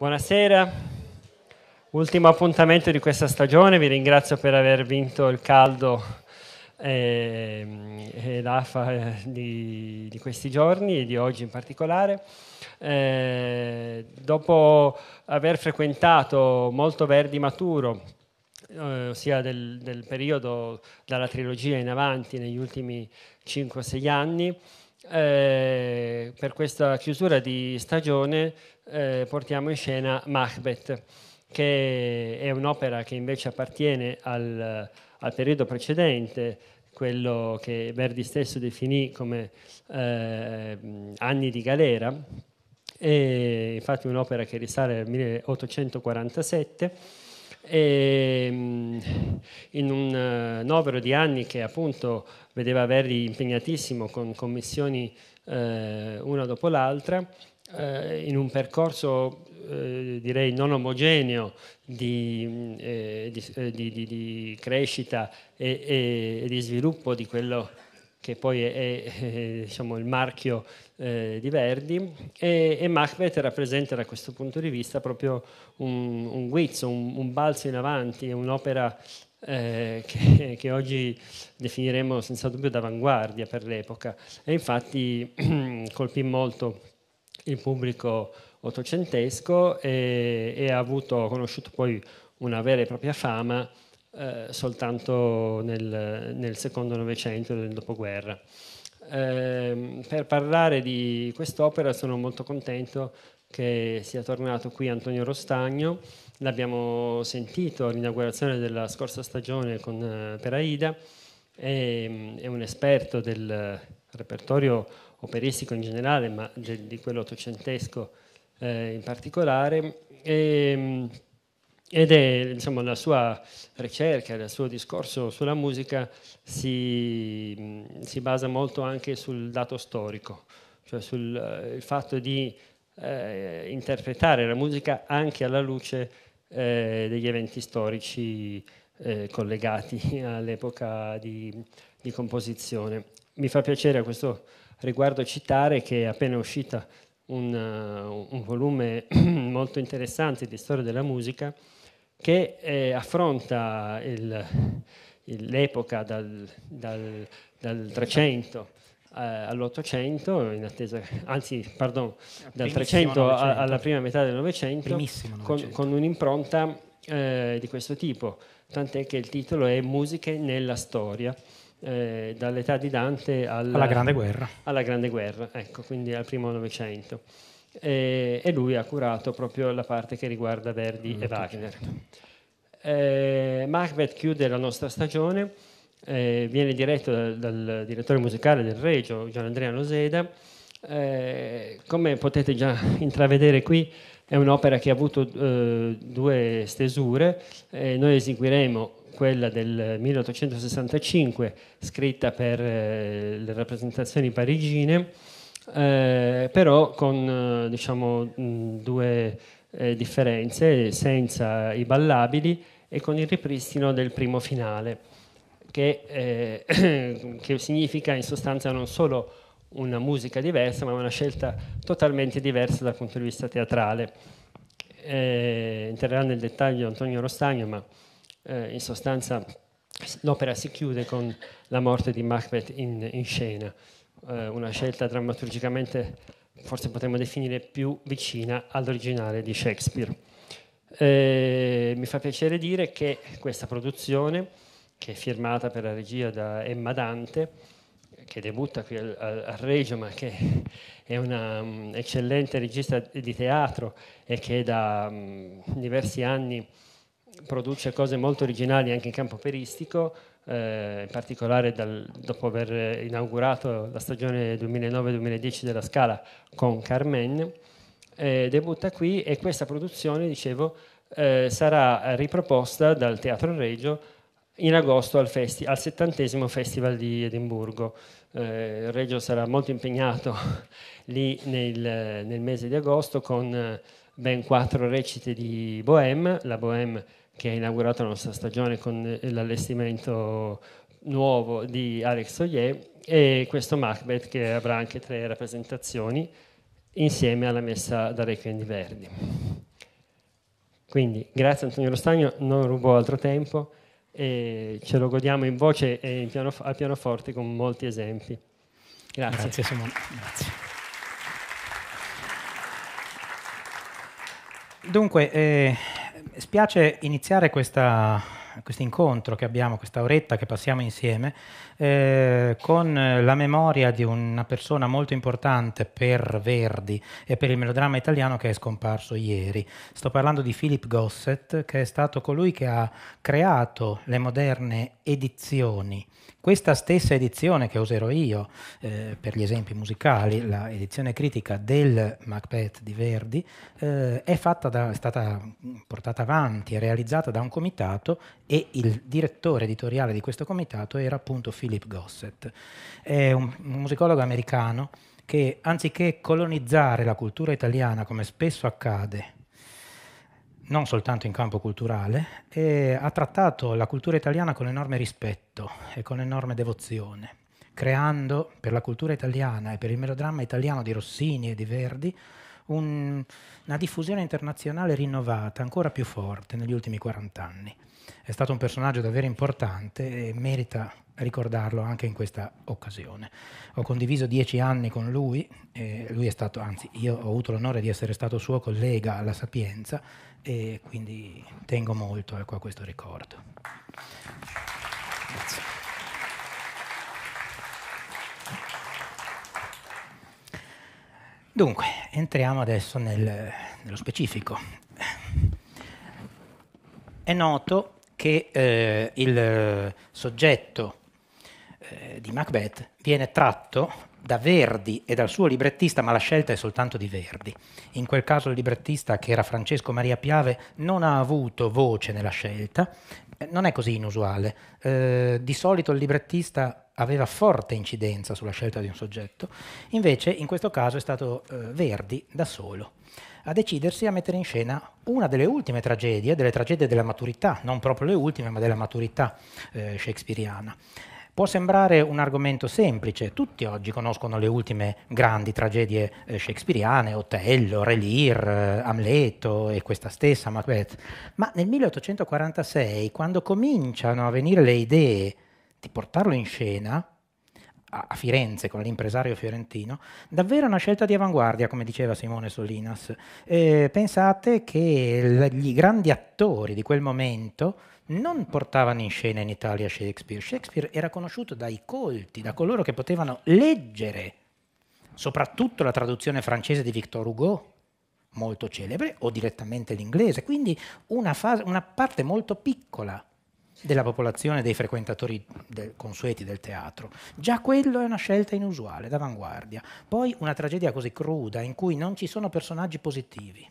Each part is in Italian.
Buonasera, ultimo appuntamento di questa stagione, vi ringrazio per aver vinto il caldo ehm, e, e l'AFA eh, di, di, questi giorni e di oggi in particolare. Eh, dopo aver frequentato molto Verdi Maturo, eh, ossia del, del periodo dalla trilogia in avanti negli ultimi 5-6 anni, eh, per questa chiusura di stagione eh, portiamo in scena Macbeth, che è un'opera che invece appartiene al, al periodo precedente, quello che Verdi stesso definì come eh, anni di galera, e infatti un'opera che risale al 1847 e ehm, in un eh, novero di anni che appunto vedeva Verri impegnatissimo con commissioni eh, una dopo l'altra, eh, in un percorso eh, direi non omogeneo di, eh, eh, di, di, di crescita e, e, e di sviluppo di quello che poi è, è diciamo, il marchio eh, di Verdi, e, e, Macbeth rappresenta da questo punto di vista proprio un, un guizzo, un, un balzo in avanti, un'opera eh, che, che, oggi definiremo senza dubbio d'avanguardia per l'epoca e infatti colpì molto il pubblico ottocentesco e, e ha avuto, conosciuto poi una vera e propria fama eh, soltanto nel, nel secondo Novecento nel dopoguerra. Eh, per parlare di quest'opera sono molto contento che sia tornato qui Antonio Rostagno, l'abbiamo sentito all'inaugurazione della scorsa stagione con, eh, per è, mm, è, un esperto del repertorio operistico in generale, ma de, di quello ottocentesco eh, in particolare. E, mm, ed è diciamo, la sua ricerca, il suo discorso sulla musica si, mm, si, basa molto anche sul dato storico, cioè sul eh, fatto di eh, interpretare la musica anche alla luce eh, degli eventi storici eh, collegati all'epoca di, di composizione. Mi fa piacere a questo riguardo citare che è appena uscita un, eh, un, volume molto interessante di storia della musica che eh, affronta il, il, l'epoca dal, dal, dal 300 eh, all'Ottocento, in attesa, anzi, pardon, dal 300 a, alla prima metà del Novecento, con, con, un'impronta eh, di questo tipo, tant'è che il titolo è Musiche nella storia. Eh, dall'età di Dante alla, alla Grande Guerra. Alla Grande Guerra, ecco, quindi al primo Novecento e, eh, e, lui ha curato proprio la parte che riguarda Verdi mm, e Wagner. Eh, Macbeth chiude la nostra stagione, eh, viene diretto dal, dal, direttore musicale del Regio, Gianandrea Loseda. Eh, come potete già intravedere qui, è un'opera che ha avuto eh, due stesure. Eh, noi eseguiremo quella del 1865, scritta per le rappresentazioni parigine eh, però con eh, diciamo, due eh, differenze, senza i ballabili e con il ripristino del primo finale, che, eh, che significa in sostanza non solo una musica diversa, ma una scelta totalmente diversa dal punto di vista teatrale. Eh, entrerà nel dettaglio Antonio Rostagno, ma eh, in sostanza l'opera si chiude con la morte di Macbeth in, in scena eh, una scelta drammaturgicamente, forse potremmo definire, più vicina all'originale di Shakespeare. Eh, mi fa piacere dire che questa produzione, che è firmata per la regia da Emma Dante, che debutta qui al, al Reggio, ma che è un'eccellente mm, um, regista di teatro e che da um, diversi anni produce cose molto originali anche in campo operistico, eh, in particolare dal, dopo aver inaugurato la stagione 2009-2010 della Scala con Carmen, eh, debutta qui e questa produzione, dicevo, eh, sarà riproposta dal Teatro Regio in agosto al, festi- al 70 Festival di Edimburgo. il eh, Regio sarà molto impegnato lì nel, nel, mese di agosto con ben quattro recite di Bohème, la Bohème che ha inaugurato la nostra stagione con eh, l'allestimento nuovo di Alex Oyer e questo Macbeth che avrà anche tre rappresentazioni insieme alla messa da Requiem di Verdi. Quindi grazie Antonio Rostagno, non rubo altro tempo e ce lo godiamo in voce e in pianof- al pianoforte con molti esempi. Grazie. Grazie Simone. Grazie. Dunque, eh, spiace iniziare questo incontro che abbiamo, questa oretta che passiamo insieme, eh, con la memoria di una persona molto importante per Verdi e per il melodramma italiano che è scomparso ieri. Sto parlando di Philip Gossett, che è stato colui che ha creato le moderne edizioni questa stessa edizione che userò io eh, per gli esempi musicali, la edizione critica del Macbeth di Verdi, eh, è, da, è, stata portata avanti e realizzata da un comitato e il direttore editoriale di questo comitato era appunto Philip Gossett. È un, un musicologo americano che anziché colonizzare la cultura italiana come spesso accade non soltanto in campo culturale, e ha trattato la cultura italiana con enorme rispetto e con enorme devozione, creando per la cultura italiana e per il melodramma italiano di Rossini e di Verdi un, una diffusione internazionale rinnovata, ancora più forte negli ultimi 40 anni. È stato un personaggio davvero importante e merita ricordarlo anche in questa occasione. Ho condiviso dieci anni con lui, lui è stato, anzi io ho avuto l'onore di essere stato suo collega alla Sapienza, e quindi tengo molto ecco, a questo ricordo. Grazie. Dunque, entriamo adesso nel, nello specifico. È noto che eh, il soggetto eh, di Macbeth viene tratto da Verdi e dal suo librettista, ma la scelta è soltanto di Verdi. In quel caso il librettista, che era Francesco Maria Piave, non ha avuto voce nella scelta. Eh, non è così inusuale. Eh, di solito il librettista aveva forte incidenza sulla scelta di un soggetto, invece in questo caso è stato eh, Verdi da solo a decidersi a mettere in scena una delle ultime tragedie, delle tragedie della maturità, non proprio le ultime, ma della maturità eh, shakespeariana. Può sembrare un argomento semplice, tutti oggi conoscono le ultime grandi tragedie eh, shakespeariane, Otello, Re Lear, eh, Amleto e questa stessa Macbeth, ma nel 1846, quando cominciano a venire le idee di portarlo in scena, a Firenze con l'impresario fiorentino, davvero una scelta di avanguardia, come diceva Simone Solinas. Eh, pensate che gli grandi attori di quel momento non portavano in scena in Italia Shakespeare. Shakespeare era conosciuto dai colti, da coloro che potevano leggere, soprattutto la traduzione francese di Victor Hugo, molto celebre, o direttamente l'inglese. Quindi una, fase, una parte molto piccola della popolazione dei frequentatori del, consueti del teatro. Già quello è una scelta inusuale, d'avanguardia. Poi una tragedia così cruda in cui non ci sono personaggi positivi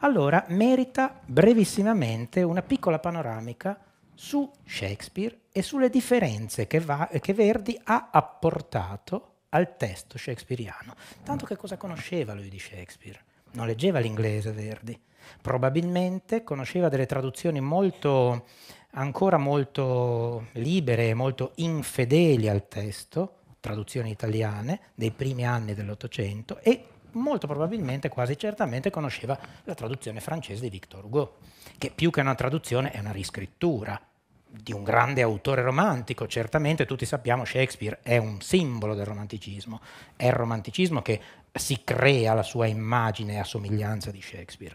allora, merita brevissimamente una piccola panoramica su Shakespeare e sulle differenze che, va, che Verdi ha apportato al testo shakespeariano. Tanto che cosa conosceva lui di Shakespeare? Non leggeva l'inglese Verdi, probabilmente conosceva delle traduzioni molto, ancora molto libere e molto infedeli al testo, traduzioni italiane dei primi anni dell'Ottocento, e molto probabilmente, quasi certamente, conosceva la traduzione francese di Victor Hugo, che più che una traduzione è una riscrittura di un grande autore romantico, certamente tutti sappiamo Shakespeare è un simbolo del romanticismo, è il romanticismo che si crea la sua immagine e assomiglianza di Shakespeare.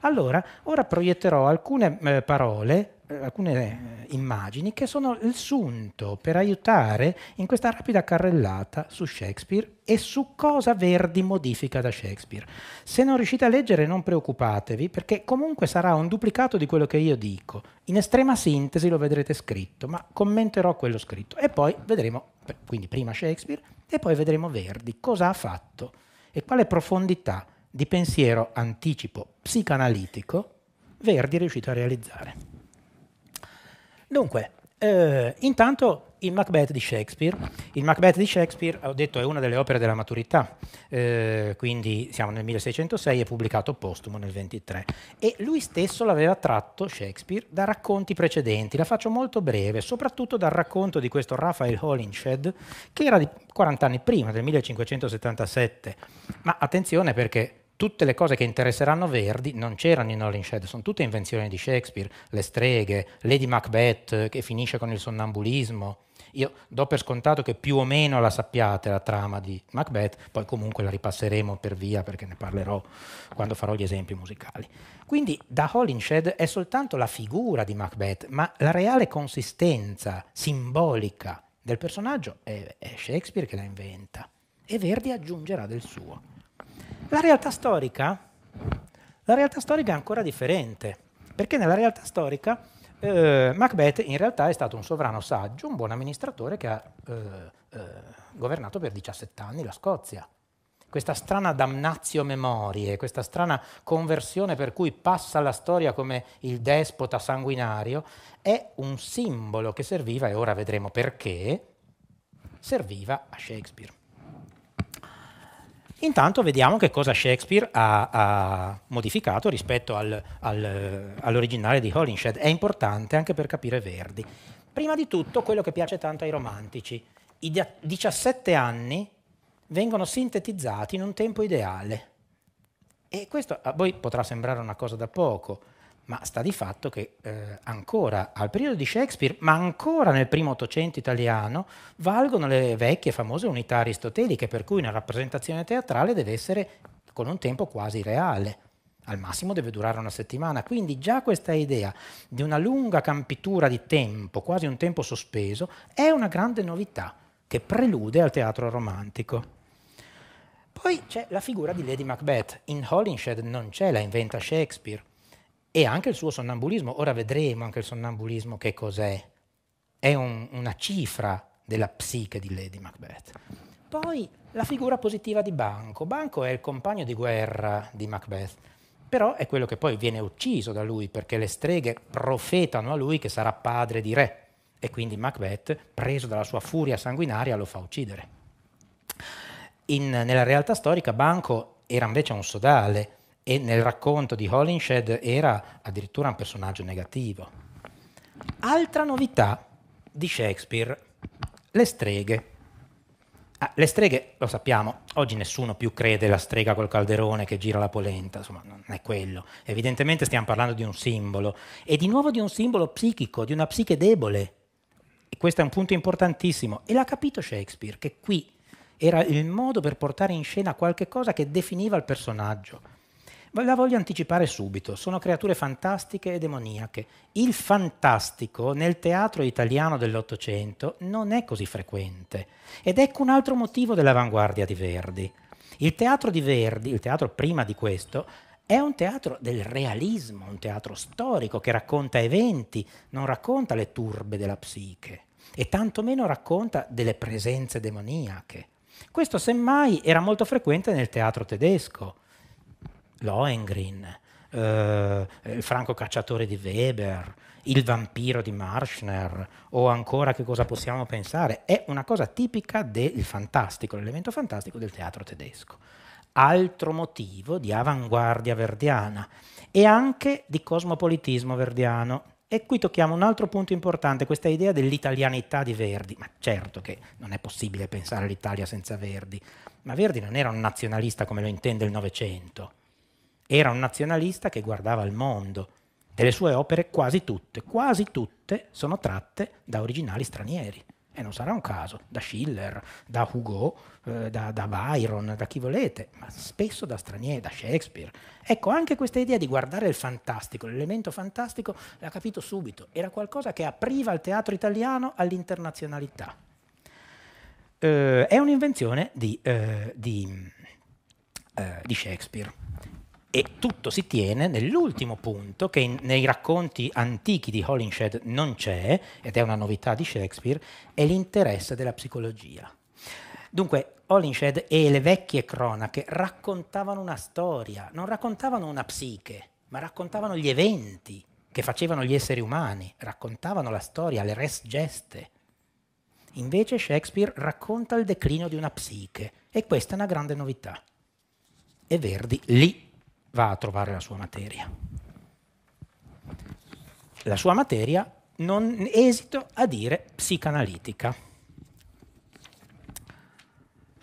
Allora, ora proietterò alcune eh, parole eh, alcune eh, immagini che sono il sunto per aiutare in questa rapida carrellata su Shakespeare e su cosa Verdi modifica da Shakespeare. Se non riuscite a leggere non preoccupatevi perché comunque sarà un duplicato di quello che io dico. In estrema sintesi lo vedrete scritto, ma commenterò quello scritto e poi vedremo, quindi prima Shakespeare e poi vedremo Verdi, cosa ha fatto e quale profondità di pensiero anticipo psicanalitico Verdi è riuscito a realizzare. Dunque, eh, intanto il Macbeth di Shakespeare. Il Macbeth di Shakespeare, ho detto, è una delle opere della maturità, eh, quindi siamo nel 1606, e pubblicato postumo nel 23. E lui stesso l'aveva tratto, Shakespeare, da racconti precedenti. La faccio molto breve, soprattutto dal racconto di questo Raphael Holinshed, che era di 40 anni prima, del 1577. Ma attenzione perché tutte le cose che interesseranno Verdi non c'erano in All in sono tutte invenzioni di Shakespeare, le streghe, Lady Macbeth che finisce con il sonnambulismo. Io do per scontato che più o meno la sappiate la trama di Macbeth, poi comunque la ripasseremo per via perché ne parlerò quando farò gli esempi musicali. Quindi da Holinshed è soltanto la figura di Macbeth, ma la reale consistenza simbolica del personaggio è, è Shakespeare che la inventa e Verdi aggiungerà del suo. La realtà storica? La realtà storica è ancora differente, perché nella realtà storica eh, Macbeth in realtà è stato un sovrano saggio, un buon amministratore che ha eh, eh, governato per 17 anni la Scozia. Questa strana damnatio memorie, questa strana conversione per cui passa la storia come il despota sanguinario, è un simbolo che serviva, e ora vedremo perché, serviva a Shakespeare. Intanto vediamo che cosa Shakespeare ha, ha modificato rispetto al, al, all'originale di Holinshed. È importante anche per capire Verdi. Prima di tutto quello che piace tanto ai romantici. I 17 anni vengono sintetizzati in un tempo ideale. E questo a voi potrà sembrare una cosa da poco, ma sta di fatto che eh, ancora al periodo di Shakespeare, ma ancora nel primo Ottocento italiano, valgono le vecchie famose unità aristoteliche, per cui una rappresentazione teatrale deve essere con un tempo quasi reale. Al massimo deve durare una settimana, quindi già questa idea di una lunga campitura di tempo, quasi un tempo sospeso, è una grande novità che prelude al teatro romantico. Poi c'è la figura di Lady Macbeth. In Holinshed non c'è, la inventa Shakespeare e anche il suo sonnambulismo. Ora vedremo anche il sonnambulismo che cos'è. È un, una cifra della psiche di Lady Macbeth. Poi la figura positiva di Banco. Banco è il compagno di guerra di Macbeth, però è quello che poi viene ucciso da lui perché le streghe profetano a lui che sarà padre di re e quindi Macbeth, preso dalla sua furia sanguinaria, lo fa uccidere. In, nella realtà storica Banco era invece un sodale, e nel racconto di Holinshed era addirittura un personaggio negativo. Altra novità di Shakespeare, le streghe. Ah, le streghe, lo sappiamo, oggi nessuno più crede alla strega col calderone che gira la polenta, insomma, non è quello. Evidentemente stiamo parlando di un simbolo, e di nuovo di un simbolo psichico, di una psiche debole. E questo è un punto importantissimo, e l'ha capito Shakespeare, che qui era il modo per portare in scena qualche cosa che definiva il personaggio. La voglio anticipare subito, sono creature fantastiche e demoniache. Il fantastico nel teatro italiano dell'Ottocento non è così frequente ed ecco un altro motivo dell'avanguardia di Verdi. Il teatro di Verdi, il teatro prima di questo, è un teatro del realismo, un teatro storico che racconta eventi, non racconta le turbe della psiche e tantomeno racconta delle presenze demoniache. Questo semmai era molto frequente nel teatro tedesco Lohengrin, eh, il franco cacciatore di Weber, il vampiro di Marschner, o ancora che cosa possiamo pensare, è una cosa tipica del fantastico, l'elemento fantastico del teatro tedesco. Altro motivo di avanguardia verdiana e anche di cosmopolitismo verdiano. E qui tocchiamo un altro punto importante, questa idea dell'italianità di Verdi. Ma certo che non è possibile pensare all'Italia senza Verdi, ma Verdi non era un nazionalista come lo intende il Novecento era un nazionalista che guardava il mondo. Delle sue opere quasi tutte, quasi tutte sono tratte da originali stranieri. E non sarà un caso, da Schiller, da Hugo, eh, da, da, Byron, da chi volete, ma spesso da stranieri, da Shakespeare. Ecco, anche questa idea di guardare il fantastico, l'elemento fantastico, l'ha capito subito, era qualcosa che apriva il teatro italiano all'internazionalità. Eh, è un'invenzione di, eh, di, mm, eh, di Shakespeare. E tutto si tiene nell'ultimo punto che in, nei racconti antichi di Holinshed non c'è, ed è una novità di Shakespeare, è l'interesse della psicologia. Dunque, Holinshed e le vecchie cronache raccontavano una storia, non raccontavano una psiche, ma raccontavano gli eventi che facevano gli esseri umani, raccontavano la storia, le res geste. Invece Shakespeare racconta il declino di una psiche e questa è una grande novità. E Verdi lì va a trovare la sua materia. La sua materia non esito a dire psicanalitica.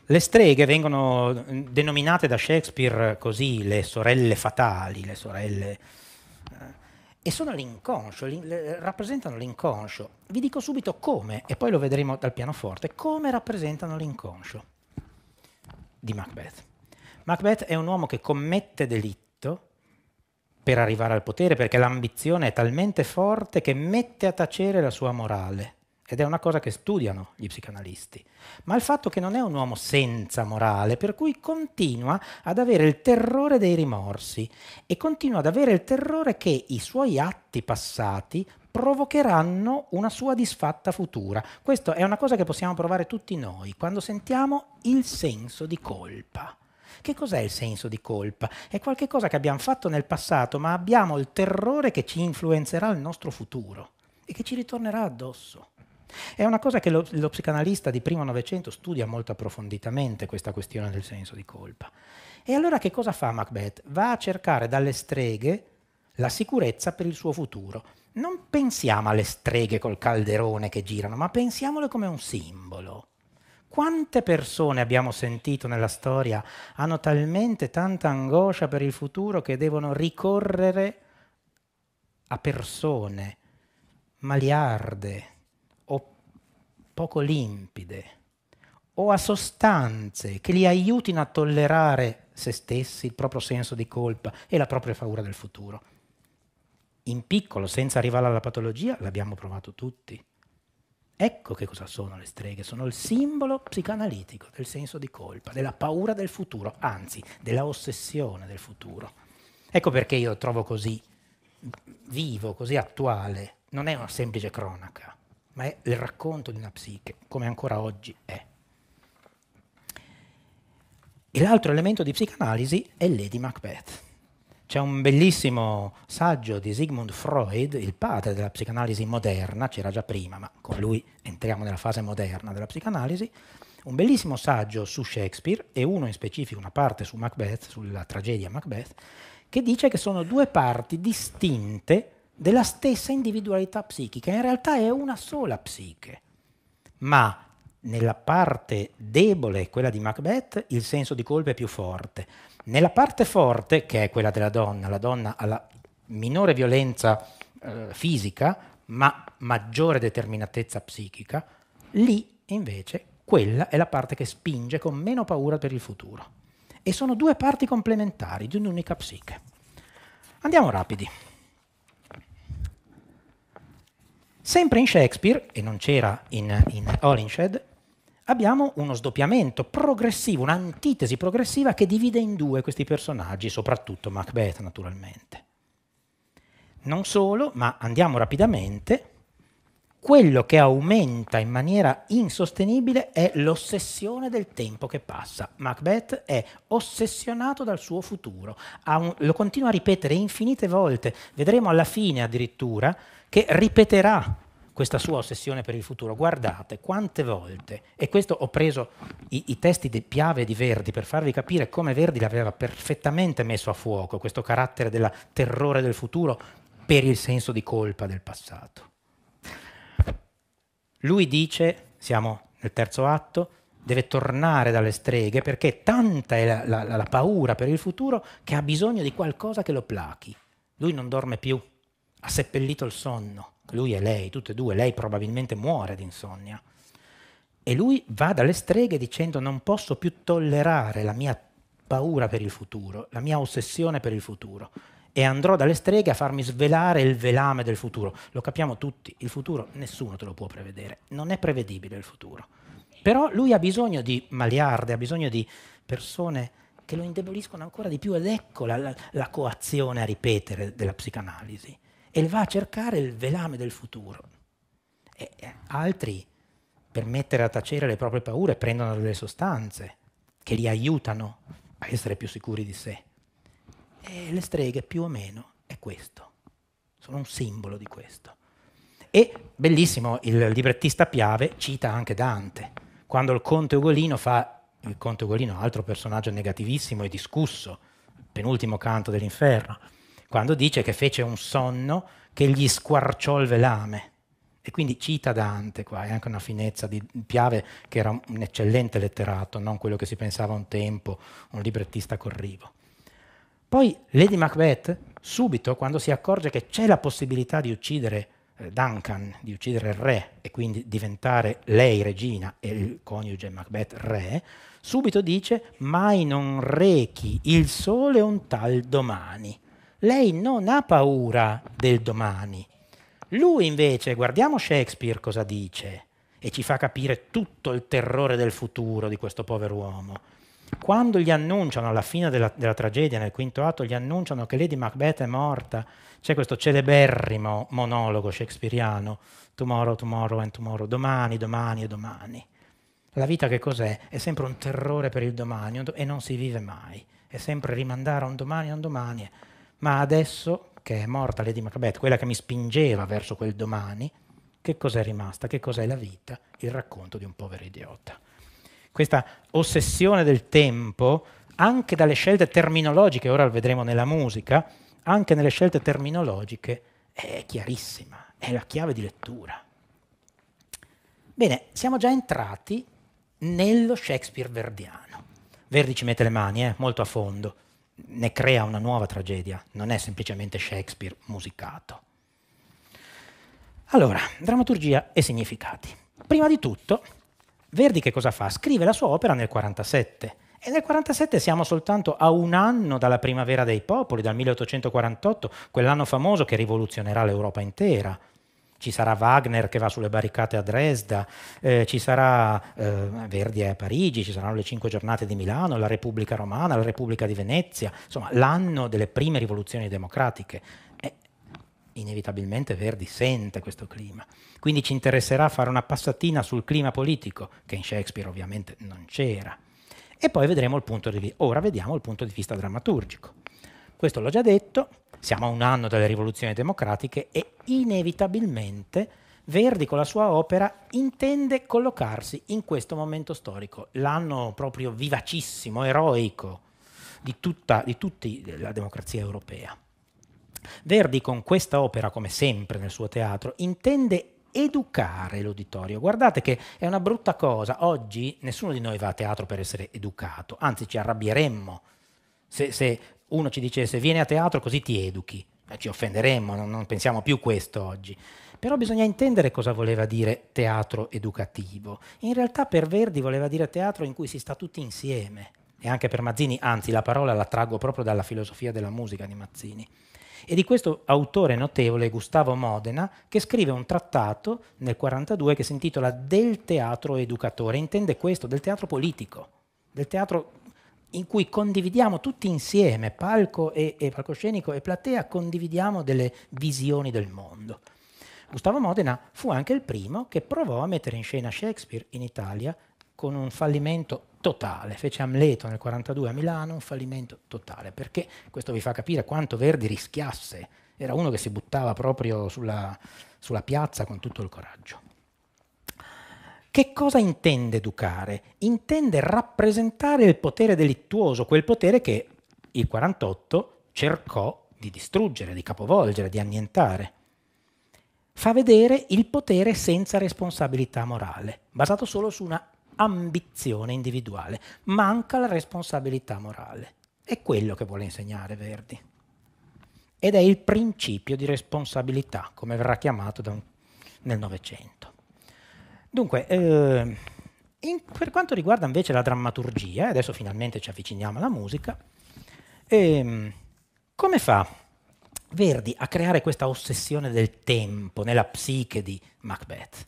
Le streghe vengono denominate da Shakespeare così le sorelle fatali, le sorelle... Eh, e sono l'inconscio, rappresentano l'inconscio. Vi dico subito come, e poi lo vedremo dal pianoforte, come rappresentano l'inconscio di Macbeth. Macbeth è un uomo che commette delitto per arrivare al potere perché l'ambizione è talmente forte che mette a tacere la sua morale. Ed è una cosa che studiano gli psicanalisti. Ma il fatto che non è un uomo senza morale, per cui continua ad avere il terrore dei rimorsi e continua ad avere il terrore che i suoi atti passati provocheranno una sua disfatta futura. Questa è una cosa che possiamo provare tutti noi quando sentiamo il senso di colpa. Che cos'è il senso di colpa? È qualcosa che abbiamo fatto nel passato, ma abbiamo il terrore che ci influenzerà il nostro futuro e che ci ritornerà addosso. È una cosa che lo, lo psicanalista di primo Novecento studia molto approfonditamente, questa questione del senso di colpa. E allora che cosa fa Macbeth? Va a cercare dalle streghe la sicurezza per il suo futuro. Non pensiamo alle streghe col calderone che girano, ma pensiamole come un simbolo. Quante persone abbiamo sentito nella storia hanno talmente tanta angoscia per il futuro che devono ricorrere a persone maliarde o poco limpide o a sostanze che li aiutino a tollerare se stessi, il proprio senso di colpa e la propria paura del futuro. In piccolo, senza arrivare alla patologia, l'abbiamo provato tutti. Ecco che cosa sono le streghe, sono il simbolo psicanalitico del senso di colpa, della paura del futuro, anzi della ossessione del futuro. Ecco perché io lo trovo così vivo, così attuale. Non è una semplice cronaca, ma è il racconto di una psiche, come ancora oggi è. E l'altro elemento di psicanalisi è Lady Macbeth. C'è un bellissimo saggio di Sigmund Freud, il padre della psicanalisi moderna, c'era già prima, ma con lui entriamo nella fase moderna della psicanalisi, un bellissimo saggio su Shakespeare e uno in specifico, una parte su Macbeth, sulla tragedia Macbeth, che dice che sono due parti distinte della stessa individualità psichica, in realtà è una sola psiche, ma nella parte debole, quella di Macbeth, il senso di colpa è più forte nella parte forte, che è quella della donna, la donna ha la minore violenza eh, fisica, ma maggiore determinatezza psichica, lì invece quella è la parte che spinge con meno paura per il futuro. E sono due parti complementari di un'unica psiche. Andiamo rapidi. Sempre in Shakespeare, e non c'era in, in Holinshed, abbiamo uno sdoppiamento progressivo, un'antitesi progressiva che divide in due questi personaggi, soprattutto Macbeth naturalmente. Non solo, ma andiamo rapidamente, quello che aumenta in maniera insostenibile è l'ossessione del tempo che passa. Macbeth è ossessionato dal suo futuro, un, lo continua a ripetere infinite volte, vedremo alla fine addirittura che ripeterà questa sua ossessione per il futuro. Guardate quante volte, e questo ho preso i, i testi di Piave di Verdi per farvi capire come Verdi l'aveva perfettamente messo a fuoco, questo carattere del terrore del futuro per il senso di colpa del passato. Lui dice, siamo nel terzo atto, deve tornare dalle streghe perché tanta è la, la, la paura per il futuro che ha bisogno di qualcosa che lo plachi. Lui non dorme più, ha seppellito il sonno lui e lei, tutte e due, lei probabilmente muore di insonnia. E lui va dalle streghe dicendo non posso più tollerare la mia paura per il futuro, la mia ossessione per il futuro. E andrò dalle streghe a farmi svelare il velame del futuro. Lo capiamo tutti, il futuro nessuno te lo può prevedere, non è prevedibile il futuro. Però lui ha bisogno di maliarde, ha bisogno di persone che lo indeboliscono ancora di più ed ecco la, la, la coazione a ripetere della psicanalisi e va a cercare il velame del futuro. E altri, per mettere a tacere le proprie paure, prendono delle sostanze che li aiutano a essere più sicuri di sé. E le streghe più o meno è questo, sono un simbolo di questo. E bellissimo, il librettista Piave cita anche Dante, quando il conte Ugolino fa, il conte Ugolino altro personaggio negativissimo e discusso, penultimo canto dell'inferno, quando dice che fece un sonno che gli squarciò il velame. E quindi cita Dante qua, è anche una finezza di Piave che era un eccellente letterato, non quello che si pensava un tempo, un librettista corrivo. Poi Lady Macbeth, subito quando si accorge che c'è la possibilità di uccidere eh, Duncan, di uccidere il re e quindi diventare lei regina e il coniuge Macbeth re, subito dice mai non rechi il sole un tal domani lei non ha paura del domani. Lui invece, guardiamo Shakespeare cosa dice, e ci fa capire tutto il terrore del futuro di questo povero uomo. Quando gli annunciano, alla fine della, della tragedia, nel quinto atto, gli annunciano che Lady Macbeth è morta, c'è questo celeberrimo monologo shakespeariano, tomorrow, tomorrow and tomorrow, domani, domani e domani. La vita che cos'è? È sempre un terrore per il domani e non si vive mai. È sempre rimandare a un domani, a un domani. Ma adesso che è morta Lady Macbeth, quella che mi spingeva verso quel domani, che cos'è rimasta? Che cos'è la vita? Il racconto di un povero idiota. Questa ossessione del tempo, anche dalle scelte terminologiche, ora lo vedremo nella musica, anche nelle scelte terminologiche, è chiarissima, è la chiave di lettura. Bene, siamo già entrati nello Shakespeare verdiano. Verdi ci mette le mani, eh, molto a fondo ne crea una nuova tragedia, non è semplicemente Shakespeare musicato. Allora, drammaturgia e significati. Prima di tutto, Verdi che cosa fa? Scrive la sua opera nel 1947 e nel 47 siamo soltanto a un anno dalla primavera dei popoli, dal 1848, quell'anno famoso che rivoluzionerà l'Europa intera ci sarà Wagner che va sulle barricate a Dresda, eh, ci sarà eh, Verdi a Parigi, ci saranno le cinque giornate di Milano, la Repubblica Romana, la Repubblica di Venezia, insomma l'anno delle prime rivoluzioni democratiche. inevitabilmente Verdi sente questo clima. Quindi ci interesserà fare una passatina sul clima politico, che in Shakespeare ovviamente non c'era. E poi vedremo il punto di vista. Ora vediamo il punto di vista drammaturgico. Questo l'ho già detto, siamo a un anno dalle rivoluzioni democratiche e inevitabilmente Verdi con la sua opera intende collocarsi in questo momento storico, l'anno proprio vivacissimo, eroico di tutta di tutti la democrazia europea. Verdi con questa opera, come sempre nel suo teatro, intende educare l'uditorio. Guardate che è una brutta cosa, oggi nessuno di noi va a teatro per essere educato, anzi ci arrabbieremmo se, se uno ci dicesse vieni a teatro così ti educhi, eh, ci offenderemmo, non, non pensiamo più questo oggi. Però bisogna intendere cosa voleva dire teatro educativo. In realtà per Verdi voleva dire teatro in cui si sta tutti insieme. E anche per Mazzini, anzi la parola la traggo proprio dalla filosofia della musica di Mazzini. E di questo autore notevole, Gustavo Modena, che scrive un trattato nel 1942 che si intitola Del teatro educatore. Intende questo, del teatro politico, del teatro in cui condividiamo tutti insieme, palco e, e palcoscenico e platea, condividiamo delle visioni del mondo. Gustavo Modena fu anche il primo che provò a mettere in scena Shakespeare in Italia con un fallimento totale. Fece Amleto nel 1942 a Milano, un fallimento totale, perché questo vi fa capire quanto Verdi rischiasse. Era uno che si buttava proprio sulla, sulla piazza con tutto il coraggio. Che cosa intende educare? Intende rappresentare il potere delittuoso, quel potere che il 48 cercò di distruggere, di capovolgere, di annientare. Fa vedere il potere senza responsabilità morale, basato solo su una ambizione individuale. Manca la responsabilità morale. È quello che vuole insegnare Verdi. Ed è il principio di responsabilità, come verrà chiamato un... nel Novecento. Dunque, eh, in, per quanto riguarda invece la drammaturgia, eh, adesso finalmente ci avviciniamo alla musica, eh, come fa Verdi a creare questa ossessione del tempo nella psiche di Macbeth?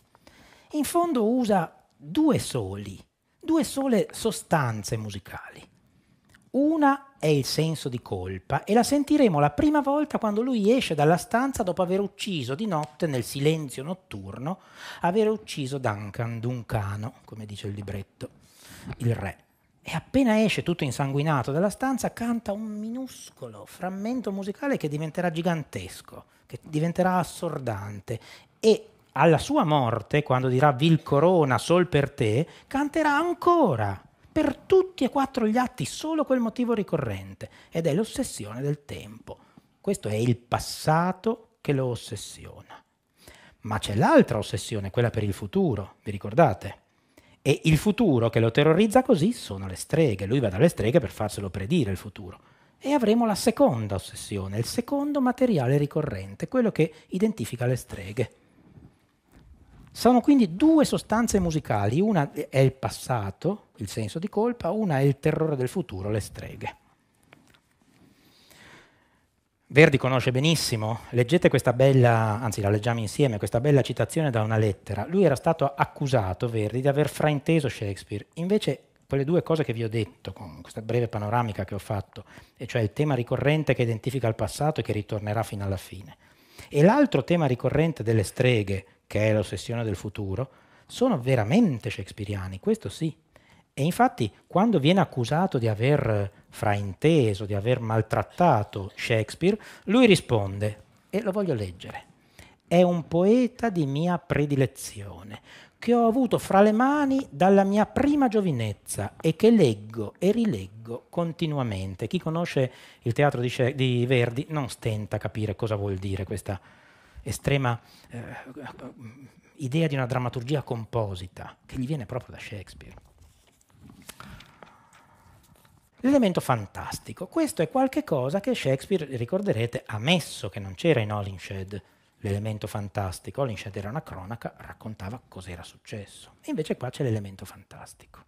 In fondo usa due soli, due sole sostanze musicali una è il senso di colpa e la sentiremo la prima volta quando lui esce dalla stanza dopo aver ucciso di notte, nel silenzio notturno, aver ucciso Duncan, Duncano, come dice il libretto, il re. E appena esce tutto insanguinato dalla stanza canta un minuscolo frammento musicale che diventerà gigantesco, che diventerà assordante e alla sua morte, quando dirà Vil Corona, sol per te, canterà ancora per tutti e quattro gli atti solo quel motivo ricorrente ed è l'ossessione del tempo. Questo è il passato che lo ossessiona. Ma c'è l'altra ossessione, quella per il futuro, vi ricordate? E il futuro che lo terrorizza così sono le streghe. Lui va dalle streghe per farselo predire il futuro. E avremo la seconda ossessione, il secondo materiale ricorrente, quello che identifica le streghe. Sono quindi due sostanze musicali, una è il passato, il senso di colpa, una è il terrore del futuro, le streghe. Verdi conosce benissimo, leggete questa bella, anzi la leggiamo insieme, questa bella citazione da una lettera. Lui era stato accusato, Verdi, di aver frainteso Shakespeare. Invece quelle due cose che vi ho detto, con questa breve panoramica che ho fatto, e cioè il tema ricorrente che identifica il passato e che ritornerà fino alla fine, e l'altro tema ricorrente delle streghe, che è l'ossessione del futuro, sono veramente shakespeariani, questo sì. E infatti quando viene accusato di aver frainteso, di aver maltrattato Shakespeare, lui risponde, e lo voglio leggere, è un poeta di mia predilezione, che ho avuto fra le mani dalla mia prima giovinezza e che leggo e rileggo continuamente. Chi conosce il teatro di, Verdi non stenta a capire cosa vuol dire questa estrema eh, idea di una drammaturgia composita, che gli viene proprio da Shakespeare. L'elemento fantastico, questo è qualche cosa che Shakespeare, ricorderete, ha messo che non c'era in Holinshed, l'elemento fantastico. Holinshed era una cronaca, raccontava cos'era successo. invece qua c'è l'elemento fantastico.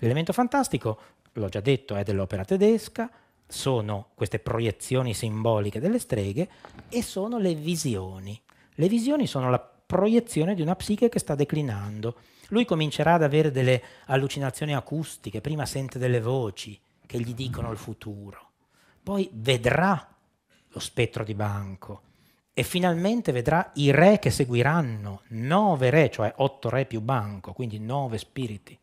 L'elemento fantastico, l'ho già detto, è dell'opera tedesca, sono queste proiezioni simboliche delle streghe e sono le visioni. Le visioni sono la proiezione di una psiche che sta declinando. Lui comincerà ad avere delle allucinazioni acustiche, prima sente delle voci che gli dicono il futuro, poi vedrà lo spettro di banco e finalmente vedrà i re che seguiranno, nove re, cioè otto re più banco, quindi nove spiriti.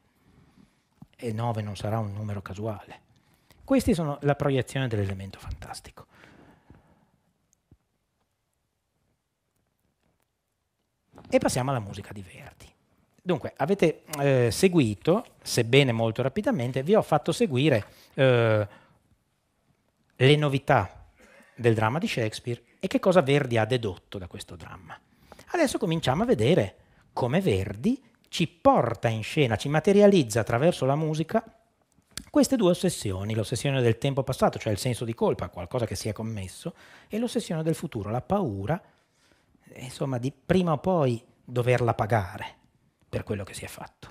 E nove non sarà un numero casuale. Questi sono la proiezione dell'elemento fantastico. E passiamo alla musica di Verdi. Dunque, avete eh, seguito, sebbene molto rapidamente, vi ho fatto seguire eh, le novità del dramma di Shakespeare e che cosa Verdi ha dedotto da questo dramma. Adesso cominciamo a vedere come Verdi ci porta in scena, ci materializza attraverso la musica queste due ossessioni, l'ossessione del tempo passato, cioè il senso di colpa, qualcosa che si è commesso, e l'ossessione del futuro, la paura, insomma, di prima o poi doverla pagare per quello che si è fatto.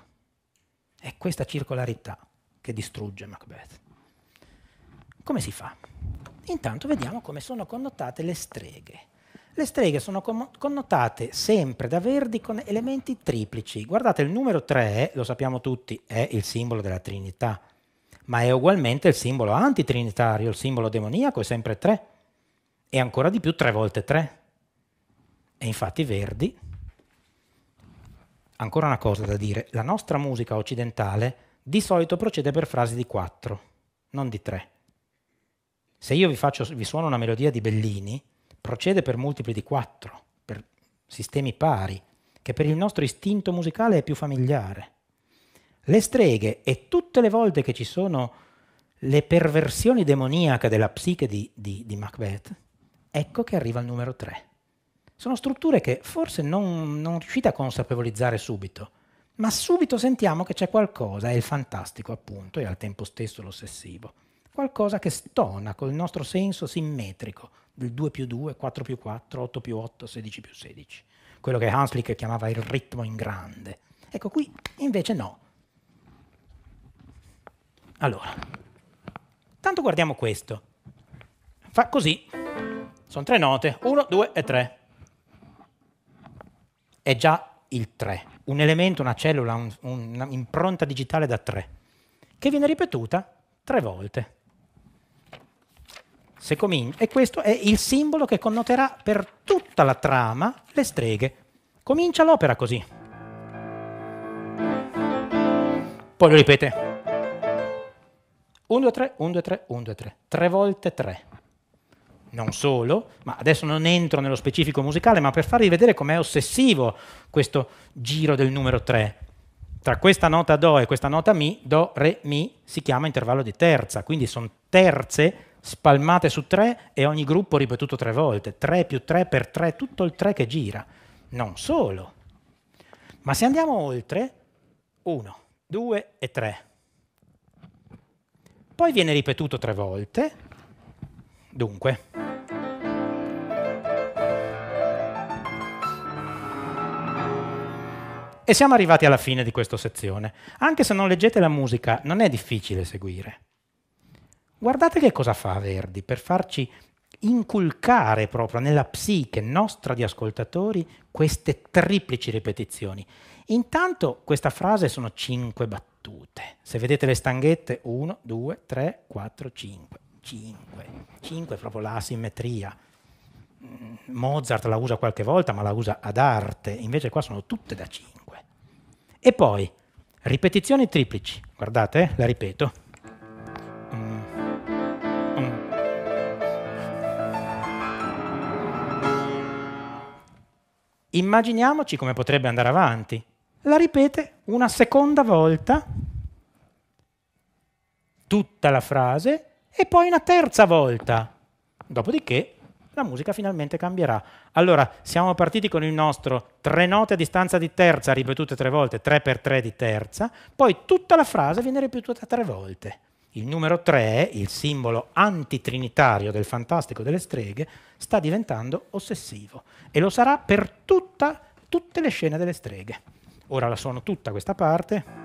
È questa circolarità che distrugge Macbeth. Come si fa? Intanto vediamo come sono connotate le streghe. Le streghe sono connotate sempre da Verdi con elementi triplici. Guardate, il numero 3, lo sappiamo tutti, è il simbolo della Trinità ma è ugualmente il simbolo antitrinitario, il simbolo demoniaco è sempre tre, e ancora di più tre volte tre. E infatti Verdi, ancora una cosa da dire, la nostra musica occidentale di solito procede per frasi di quattro, non di tre. Se io vi, faccio, vi suono una melodia di Bellini, procede per multipli di quattro, per sistemi pari, che per il nostro istinto musicale è più familiare le streghe e tutte le volte che ci sono le perversioni demoniache della psiche di, di, di Macbeth, ecco che arriva il numero 3. Sono strutture che forse non, non riuscite a consapevolizzare subito, ma subito sentiamo che c'è qualcosa, è il fantastico appunto e al tempo stesso l'ossessivo, qualcosa che stona col nostro senso simmetrico del 2 più 2, 4 più 4, 8 più 8, 16 più 16, quello che Hanslick chiamava il ritmo in grande. Ecco qui invece no, allora, tanto guardiamo questo. Fa così. Sono tre note, Uno, due e tre. È già il tre. un elemento, una cellula, un'impronta un, digitale da tre. che viene ripetuta tre volte. e questo è il simbolo che connoterà per tutta la trama le streghe. Comincia l'opera così. Poi lo ripete 1, 2, 3, 1, 2, 3, 1, 2, 3. Tre volte 3. Non solo, ma adesso non entro nello specifico musicale, ma per farvi vedere com'è ossessivo questo giro del numero 3. Tra questa nota Do e questa nota Mi, Do, Re, Mi si chiama intervallo di terza, quindi sono terze spalmate su tre e ogni gruppo ripetuto tre volte. 3 più 3 per 3, tutto il 3 che gira. Non solo. Ma se andiamo oltre, 1, 2 e 3 poi viene ripetuto tre volte. Dunque. E siamo arrivati alla fine di questa sezione. Anche se non leggete la musica, non è difficile seguire. Guardate che cosa fa Verdi per farci inculcare proprio nella psiche nostra di ascoltatori queste triplici ripetizioni. Intanto questa frase sono 5 battute. Se vedete le stanghette, 1, 2, 3, 4, 5. 5. 5 è proprio la simmetria. Mm, Mozart la usa qualche volta, ma la usa ad arte, invece qua sono tutte da 5. E poi ripetizioni triplici, guardate, eh, la ripeto. Mm, mm. Immaginiamoci come potrebbe andare avanti la ripete una seconda volta, tutta la frase, e poi una terza volta. Dopodiché la musica finalmente cambierà. Allora, siamo partiti con il nostro tre note a distanza di terza ripetute tre volte, tre per tre di terza, poi tutta la frase viene ripetuta tre volte. Il numero 3, il simbolo antitrinitario del fantastico delle streghe, sta diventando ossessivo e lo sarà per tutta, tutte le scene delle streghe. Ora la suono tutta questa parte.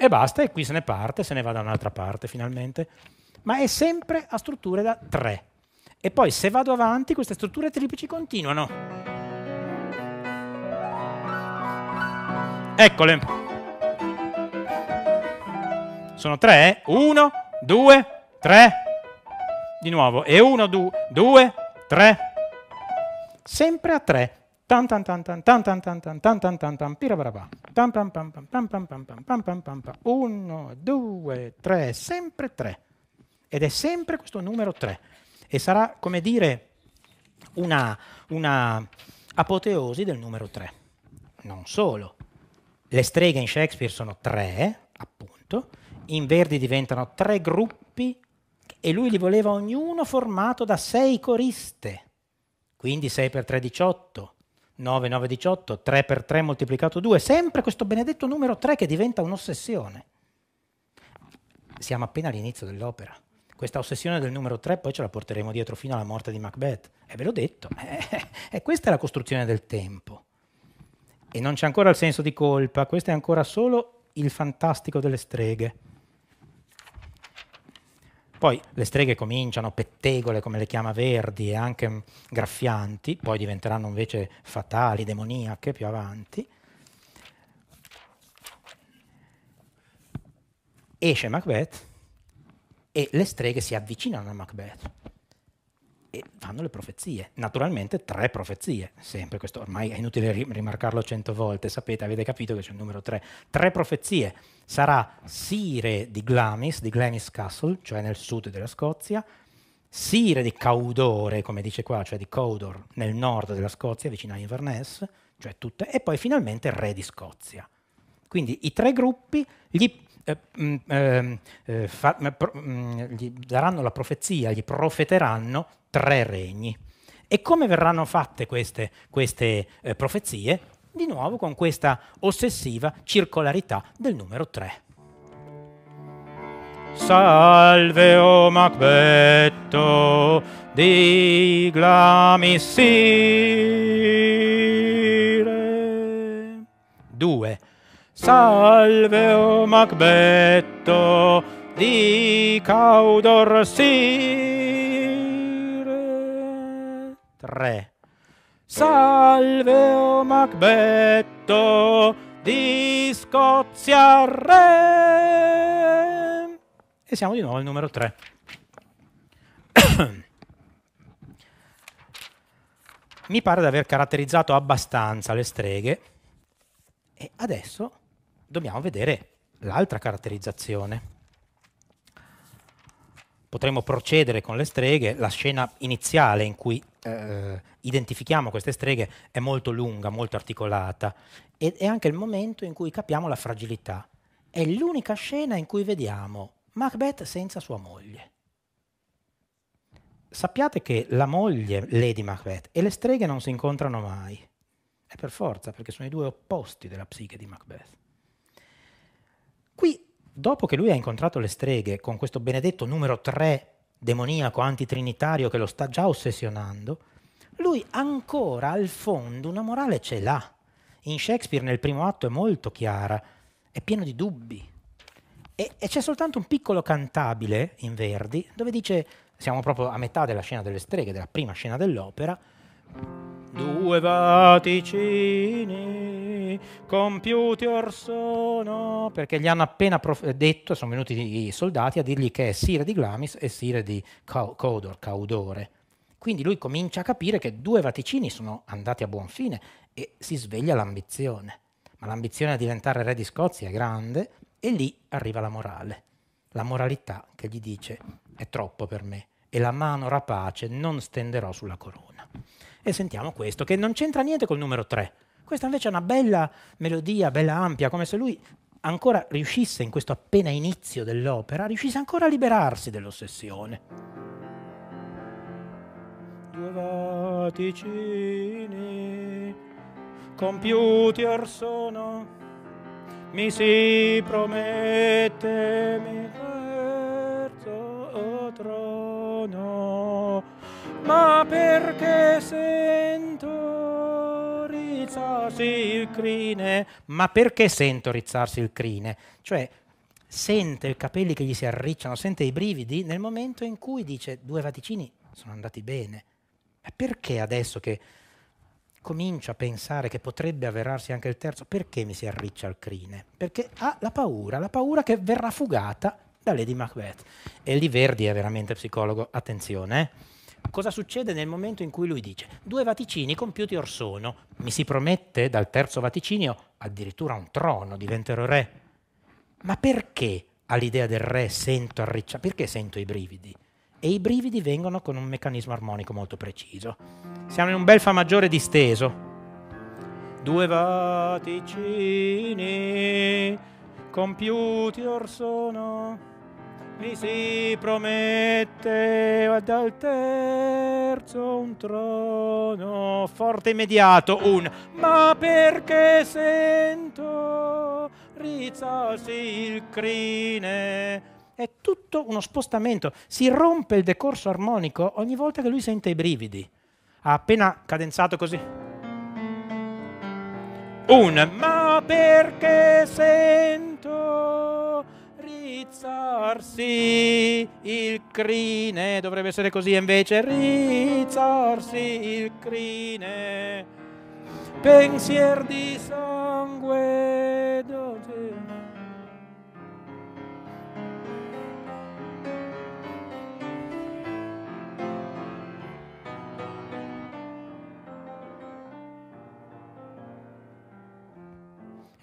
E basta, e qui se ne parte, se ne va da un'altra parte finalmente. Ma è sempre a strutture da 3. E poi se vado avanti queste strutture triplici continuano. Eccole. Sono tre. Uno, due, tre. Di nuovo. E uno, du due, tre. Sempre a tre tan tan tan tan tan tan tan tan tan tan tan tan pirabarabà tan pam pam pam pam pam pam pam pam pam pam pam uno due tre sempre tre ed è sempre questo numero tre e sarà, come dire, una, una apoteosi del numero 3. Non solo. Le streghe in Shakespeare sono tre, appunto, in Verdi diventano tre gruppi e lui li voleva ognuno formato da sei coriste. Quindi 6 per 3 18, 9 9 18, 3 per 3 moltiplicato 2, sempre questo benedetto numero 3 che diventa un'ossessione. Siamo appena all'inizio dell'opera questa ossessione del numero 3 poi ce la porteremo dietro fino alla morte di Macbeth. E ve l'ho detto, eh, eh, questa è la costruzione del tempo. E non c'è ancora il senso di colpa, questo è ancora solo il fantastico delle streghe. Poi le streghe cominciano pettegole, come le chiama Verdi, e anche graffianti, poi diventeranno invece fatali, demoniache più avanti. Esce Macbeth e le streghe si avvicinano a Macbeth e fanno le profezie. Naturalmente tre profezie, sempre questo ormai è inutile rimarcarlo cento volte, sapete, avete capito che c'è il numero tre. Tre profezie. Sarà Sire di Glamis, di Glamis Castle, cioè nel sud della Scozia, Sire di Caudore, come dice qua, cioè di Cawdor, nel nord della Scozia, vicino a Inverness, cioè tutte, e poi finalmente Re di Scozia. Quindi i tre gruppi gli eh, mm, ehm, eh, fa, pro, mm, gli daranno la profezia, gli profeteranno tre regni. E come verranno fatte queste, queste eh, profezie? Di nuovo con questa ossessiva circolarità del numero 3. Salve o Macbetto, diglami sire. 2. Salve o Macbetto di Caudor Sire. 3. Salve o Macbetto di Scozia Re. E siamo di nuovo al numero 3. Mi pare di aver caratterizzato abbastanza le streghe e adesso dobbiamo vedere l'altra caratterizzazione. Potremmo procedere con le streghe, la scena iniziale in cui eh, identifichiamo queste streghe è molto lunga, molto articolata ed è anche il momento in cui capiamo la fragilità. È l'unica scena in cui vediamo Macbeth senza sua moglie. Sappiate che la moglie, Lady Macbeth, e le streghe non si incontrano mai. È per forza, perché sono i due opposti della psiche di Macbeth. Qui, dopo che lui ha incontrato le streghe con questo benedetto numero 3 demoniaco antitrinitario che lo sta già ossessionando, lui ancora al fondo una morale ce l'ha. In Shakespeare nel primo atto è molto chiara, è pieno di dubbi. E, e c'è soltanto un piccolo cantabile in Verdi dove dice, siamo proprio a metà della scena delle streghe, della prima scena dell'opera, due vaticini compiuti or sono, perché gli hanno appena prof- detto, sono venuti i soldati a dirgli che è Sire di Glamis e Sire di Ca- Codor, Caudore. Quindi lui comincia a capire che due vaticini sono andati a buon fine e si sveglia l'ambizione. Ma l'ambizione a diventare re di Scozia è grande e lì arriva la morale. La moralità che gli dice è troppo per me e la mano rapace non stenderò sulla corona. E sentiamo questo che non c'entra niente col numero 3, questa invece è una bella melodia, bella ampia, come se lui ancora riuscisse in questo appena inizio dell'opera, riuscisse ancora a liberarsi dell'ossessione. Due vaticini computer sono, mi si promette mi terzo trono, ma perché sento rizzarsi il crine. Ma perché sento rizzarsi il crine? Cioè, sente i capelli che gli si arricciano, sente i brividi nel momento in cui dice due vaticini sono andati bene. Ma perché adesso che comincio a pensare che potrebbe avverarsi anche il terzo, perché mi si arriccia il crine? Perché ha la paura, la paura che verrà fugata da Lady Macbeth. E lì Verdi è veramente psicologo, attenzione. Eh? cosa succede nel momento in cui lui dice due vaticini compiuti or sono, mi si promette dal terzo vaticinio addirittura un trono, diventerò re. Ma perché all'idea del re sento arricciare, perché sento i brividi? E i brividi vengono con un meccanismo armonico molto preciso. Siamo in un bel fa maggiore disteso. Due vaticini compiuti or sono mi si prometteva dal terzo un trono forte immediato, un ma perché sento rizzarsi il crine. È tutto uno spostamento, si rompe il decorso armonico ogni volta che lui sente i brividi. Ha appena cadenzato così. Un ma perché sento Rizzarsi il crine, dovrebbe essere così invece, rizzarsi il crine, pensier di sangue, dove...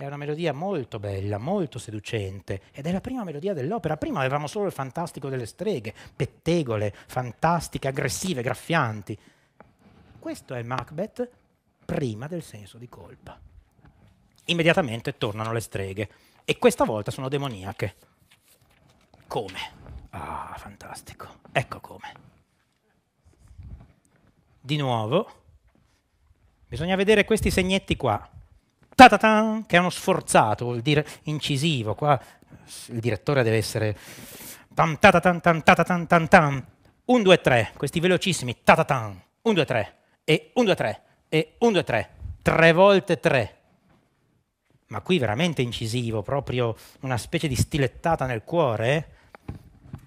è una melodia molto bella, molto seducente ed è la prima melodia dell'opera. Prima avevamo solo il fantastico delle streghe, pettegole, fantastiche, aggressive, graffianti. Questo è Macbeth prima del senso di colpa. Immediatamente tornano le streghe e questa volta sono demoniache. Come? Ah, fantastico. Ecco come. Di nuovo, bisogna vedere questi segnetti qua ta che è uno sforzato, vuol dire incisivo, qua il direttore deve essere tam ta tan tan ta tan tan tan 1 2 3, questi velocissimi ta tan 1 2 3 e 1 2 3 e 1 2 3, tre volte tre. Ma qui veramente incisivo, proprio una specie di stilettata nel cuore, eh?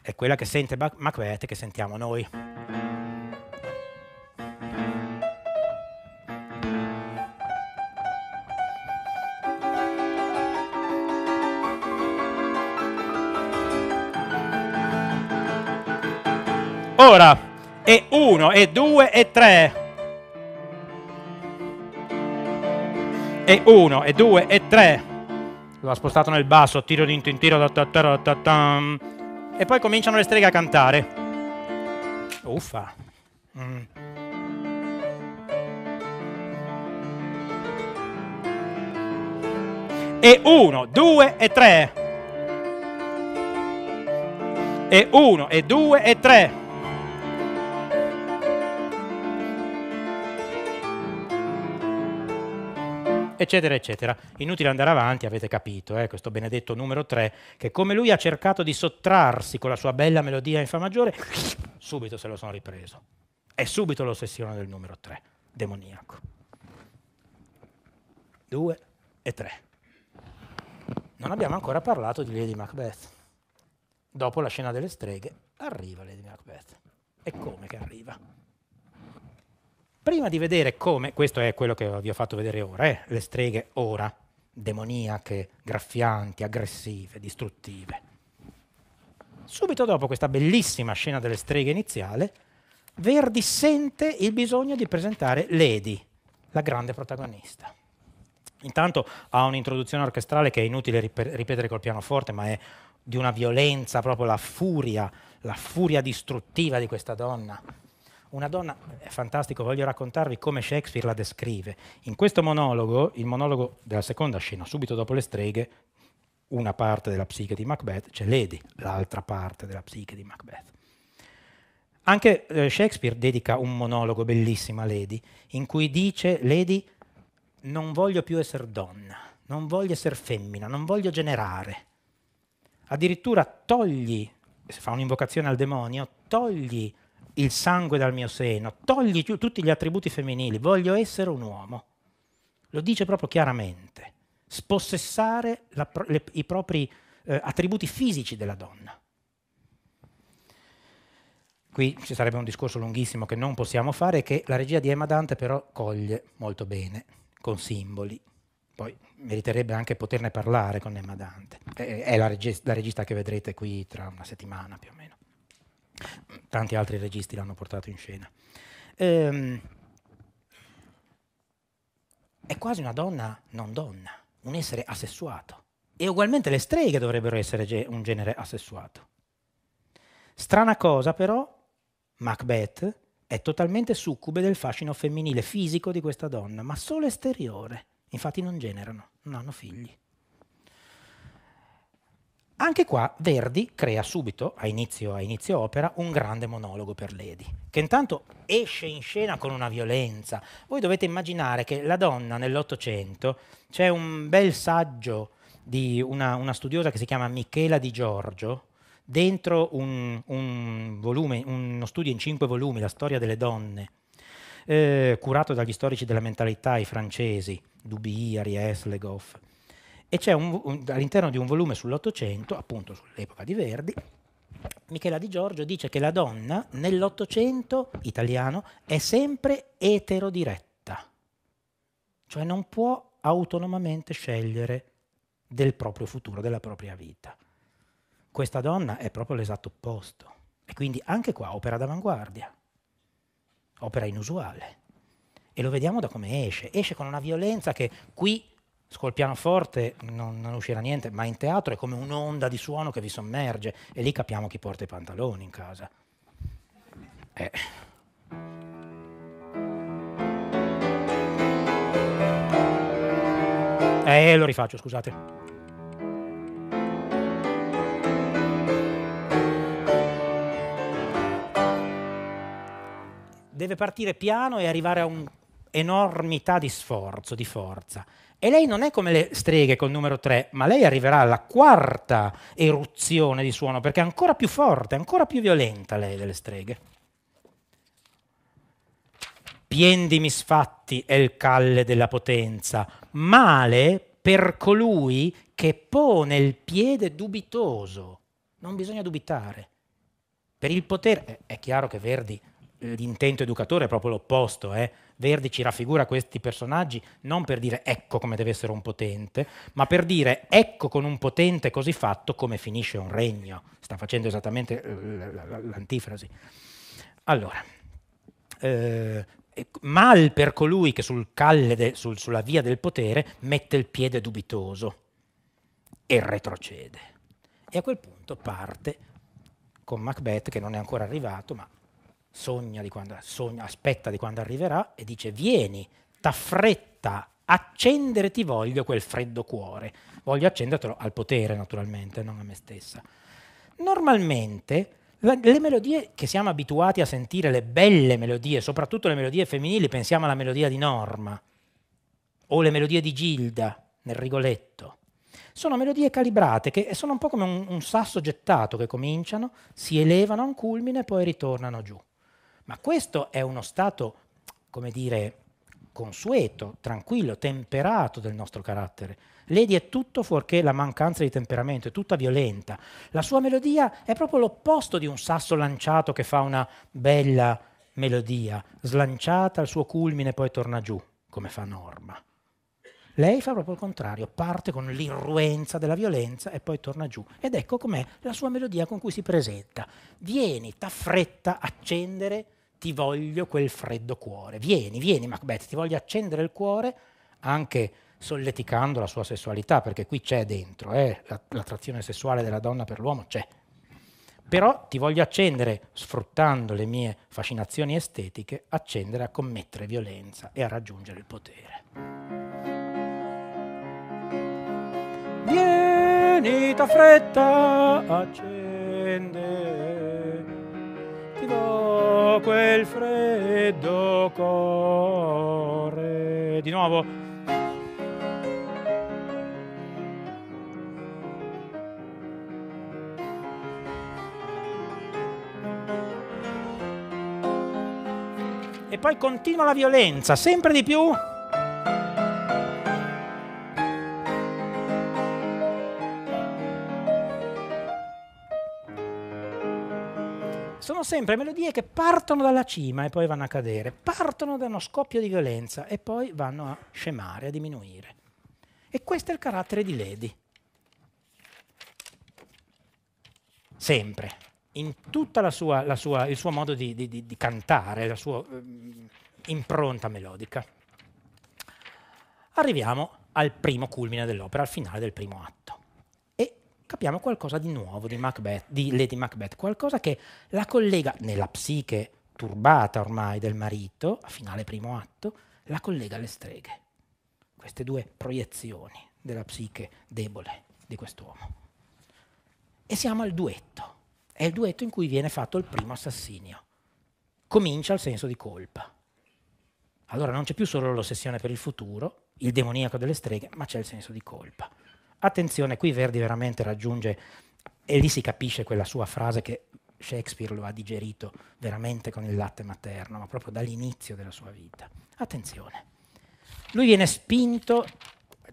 è quella che sente Macbeth e che sentiamo noi. Ora, e uno e due e tre E uno e due e 3. L'ho spostato nel basso, tiro di in tiro, da, da, da, e poi cominciano le streghe a cantare. Uffa. Mm. E uno due e tre E uno e due e tre eccetera, eccetera. Inutile andare avanti, avete capito, eh, questo benedetto numero 3, che come lui ha cercato di sottrarsi con la sua bella melodia in Fa maggiore, subito se lo sono ripreso. È subito l'ossessione del numero 3, demoniaco. 2 e 3. Non abbiamo ancora parlato di Lady Macbeth. Dopo la scena delle streghe arriva Lady Macbeth. E come che arriva? prima di vedere come, questo è quello che vi ho fatto vedere ora, eh, le streghe ora, demoniache, graffianti, aggressive, distruttive. Subito dopo questa bellissima scena delle streghe iniziale, Verdi sente il bisogno di presentare Lady, la grande protagonista. Intanto ha un'introduzione orchestrale che è inutile ripetere col pianoforte, ma è di una violenza, proprio la furia, la furia distruttiva di questa donna una donna, è fantastico, voglio raccontarvi come Shakespeare la descrive. In questo monologo, il monologo della seconda scena, subito dopo le streghe, una parte della psiche di Macbeth, c'è Lady, l'altra parte della psiche di Macbeth. Anche eh, Shakespeare dedica un monologo bellissimo a Lady, in cui dice Lady, non voglio più essere donna, non voglio essere femmina, non voglio generare. Addirittura togli, fa un'invocazione al demonio, togli il sangue dal mio seno, togli tutti gli attributi femminili, voglio essere un uomo. Lo dice proprio chiaramente. Spossessare la, le, i propri eh, attributi fisici della donna. Qui ci sarebbe un discorso lunghissimo che non possiamo fare, che la regia di Emma Dante però coglie molto bene, con simboli. Poi meriterebbe anche poterne parlare con Emma Dante. È la, regista, la regista che vedrete qui tra una settimana più o meno. Tanti altri registi l'hanno portato in scena. Ehm, è quasi una donna non donna, un essere asessuato. E ugualmente le streghe dovrebbero essere ge- un genere asessuato. Strana cosa però, Macbeth è totalmente succube del fascino femminile fisico di questa donna, ma solo esteriore. Infatti non generano, non hanno figli. Anche qua Verdi crea subito, a inizio, a inizio, opera, un grande monologo per Lady, che intanto esce in scena con una violenza. Voi dovete immaginare che la donna nell'Ottocento, c'è un bel saggio di una, una, studiosa che si chiama Michela Di Giorgio, dentro un, un volume, uno studio in cinque volumi, La storia delle donne, eh, curato dagli storici della mentalità, i francesi, Dubiari, Eslegoff, e c'è un, un, all'interno di un volume sull'Ottocento, appunto sull'epoca di Verdi, Michela Di Giorgio dice che la donna nell'Ottocento italiano è sempre eterodiretta, cioè non può autonomamente scegliere del proprio futuro, della propria vita. Questa donna è proprio l'esatto opposto. E quindi anche qua opera d'avanguardia, opera inusuale. E lo vediamo da come esce. Esce con una violenza che qui col pianoforte non, non, uscirà niente, ma in teatro è come un'onda di suono che vi sommerge e lì capiamo chi porta i pantaloni in casa. Eh. Eh, lo rifaccio, scusate. Deve partire piano e arrivare a un enormità di sforzo, di forza. E lei non è come le streghe col numero 3, ma lei arriverà alla quarta eruzione di suono, perché è ancora più forte, ancora più violenta lei delle streghe. Pien di misfatti è il calle della potenza, male per colui che pone il piede dubitoso. Non bisogna dubitare. Per il potere, è chiaro che Verdi l'intento educatore è proprio l'opposto, eh? Verdi ci raffigura questi personaggi non per dire ecco come deve essere un potente, ma per dire ecco con un potente così fatto come finisce un regno. Sta facendo esattamente eh, l'antifrasi. Allora, eh, ecco, mal per colui che sul de, sul, sulla via del potere mette il piede dubitoso e retrocede. E a quel punto parte con Macbeth, che non è ancora arrivato, ma sogna di quando, sogna, aspetta di quando arriverà e dice vieni, t'affretta, accendere ti voglio quel freddo cuore. Voglio accendertelo al potere naturalmente, non a me stessa. Normalmente le melodie che siamo abituati a sentire, le belle melodie, soprattutto le melodie femminili, pensiamo alla melodia di Norma o le melodie di Gilda nel Rigoletto. Sono melodie calibrate che sono un po' come un, un sasso gettato che cominciano, si elevano a un culmine e poi ritornano giù. Ma questo è uno stato, come dire, consueto, tranquillo, temperato del nostro carattere. Lady è tutto fuorché la mancanza di temperamento, è tutta violenta. La sua melodia è proprio l'opposto di un sasso lanciato che fa una bella melodia, slanciata al suo culmine e poi torna giù, come fa Norma. Lei fa proprio il contrario, parte con l'irruenza della violenza e poi torna giù. Ed ecco com'è la sua melodia con cui si presenta. Vieni, t'affretta, accendere ti voglio quel freddo cuore. Vieni, vieni Macbeth, ti voglio accendere il cuore, anche solleticando la sua sessualità, perché qui c'è dentro, eh, l'attrazione sessuale della donna per l'uomo c'è. Però ti voglio accendere, sfruttando le mie fascinazioni estetiche, accendere a commettere violenza e a raggiungere il potere. Vieni, ta fretta, accendere ti quel freddo cuore. Di nuovo. E poi continua la violenza, sempre di più. sono sempre melodie che partono dalla cima e poi vanno a cadere, partono da uno scoppio di violenza e poi vanno a scemare, a diminuire. E questo è il carattere di Lady. Sempre, in tutto sua, sua, il suo modo di, di, di cantare, la sua um, impronta melodica. Arriviamo al primo culmine dell'opera, al finale del primo atto capiamo qualcosa di nuovo di, Macbeth, di Lady Macbeth, qualcosa che la collega nella psiche turbata ormai del marito, a finale primo atto, la collega alle streghe. Queste due proiezioni della psiche debole di quest'uomo. E siamo al duetto. È il duetto in cui viene fatto il primo assassinio. Comincia il senso di colpa. Allora non c'è più solo l'ossessione per il futuro, il demoniaco delle streghe, ma c'è il senso di colpa. Attenzione, qui Verdi veramente raggiunge, e lì si capisce quella sua frase che Shakespeare lo ha digerito veramente con il latte materno, ma proprio dall'inizio della sua vita. Attenzione, lui viene spinto,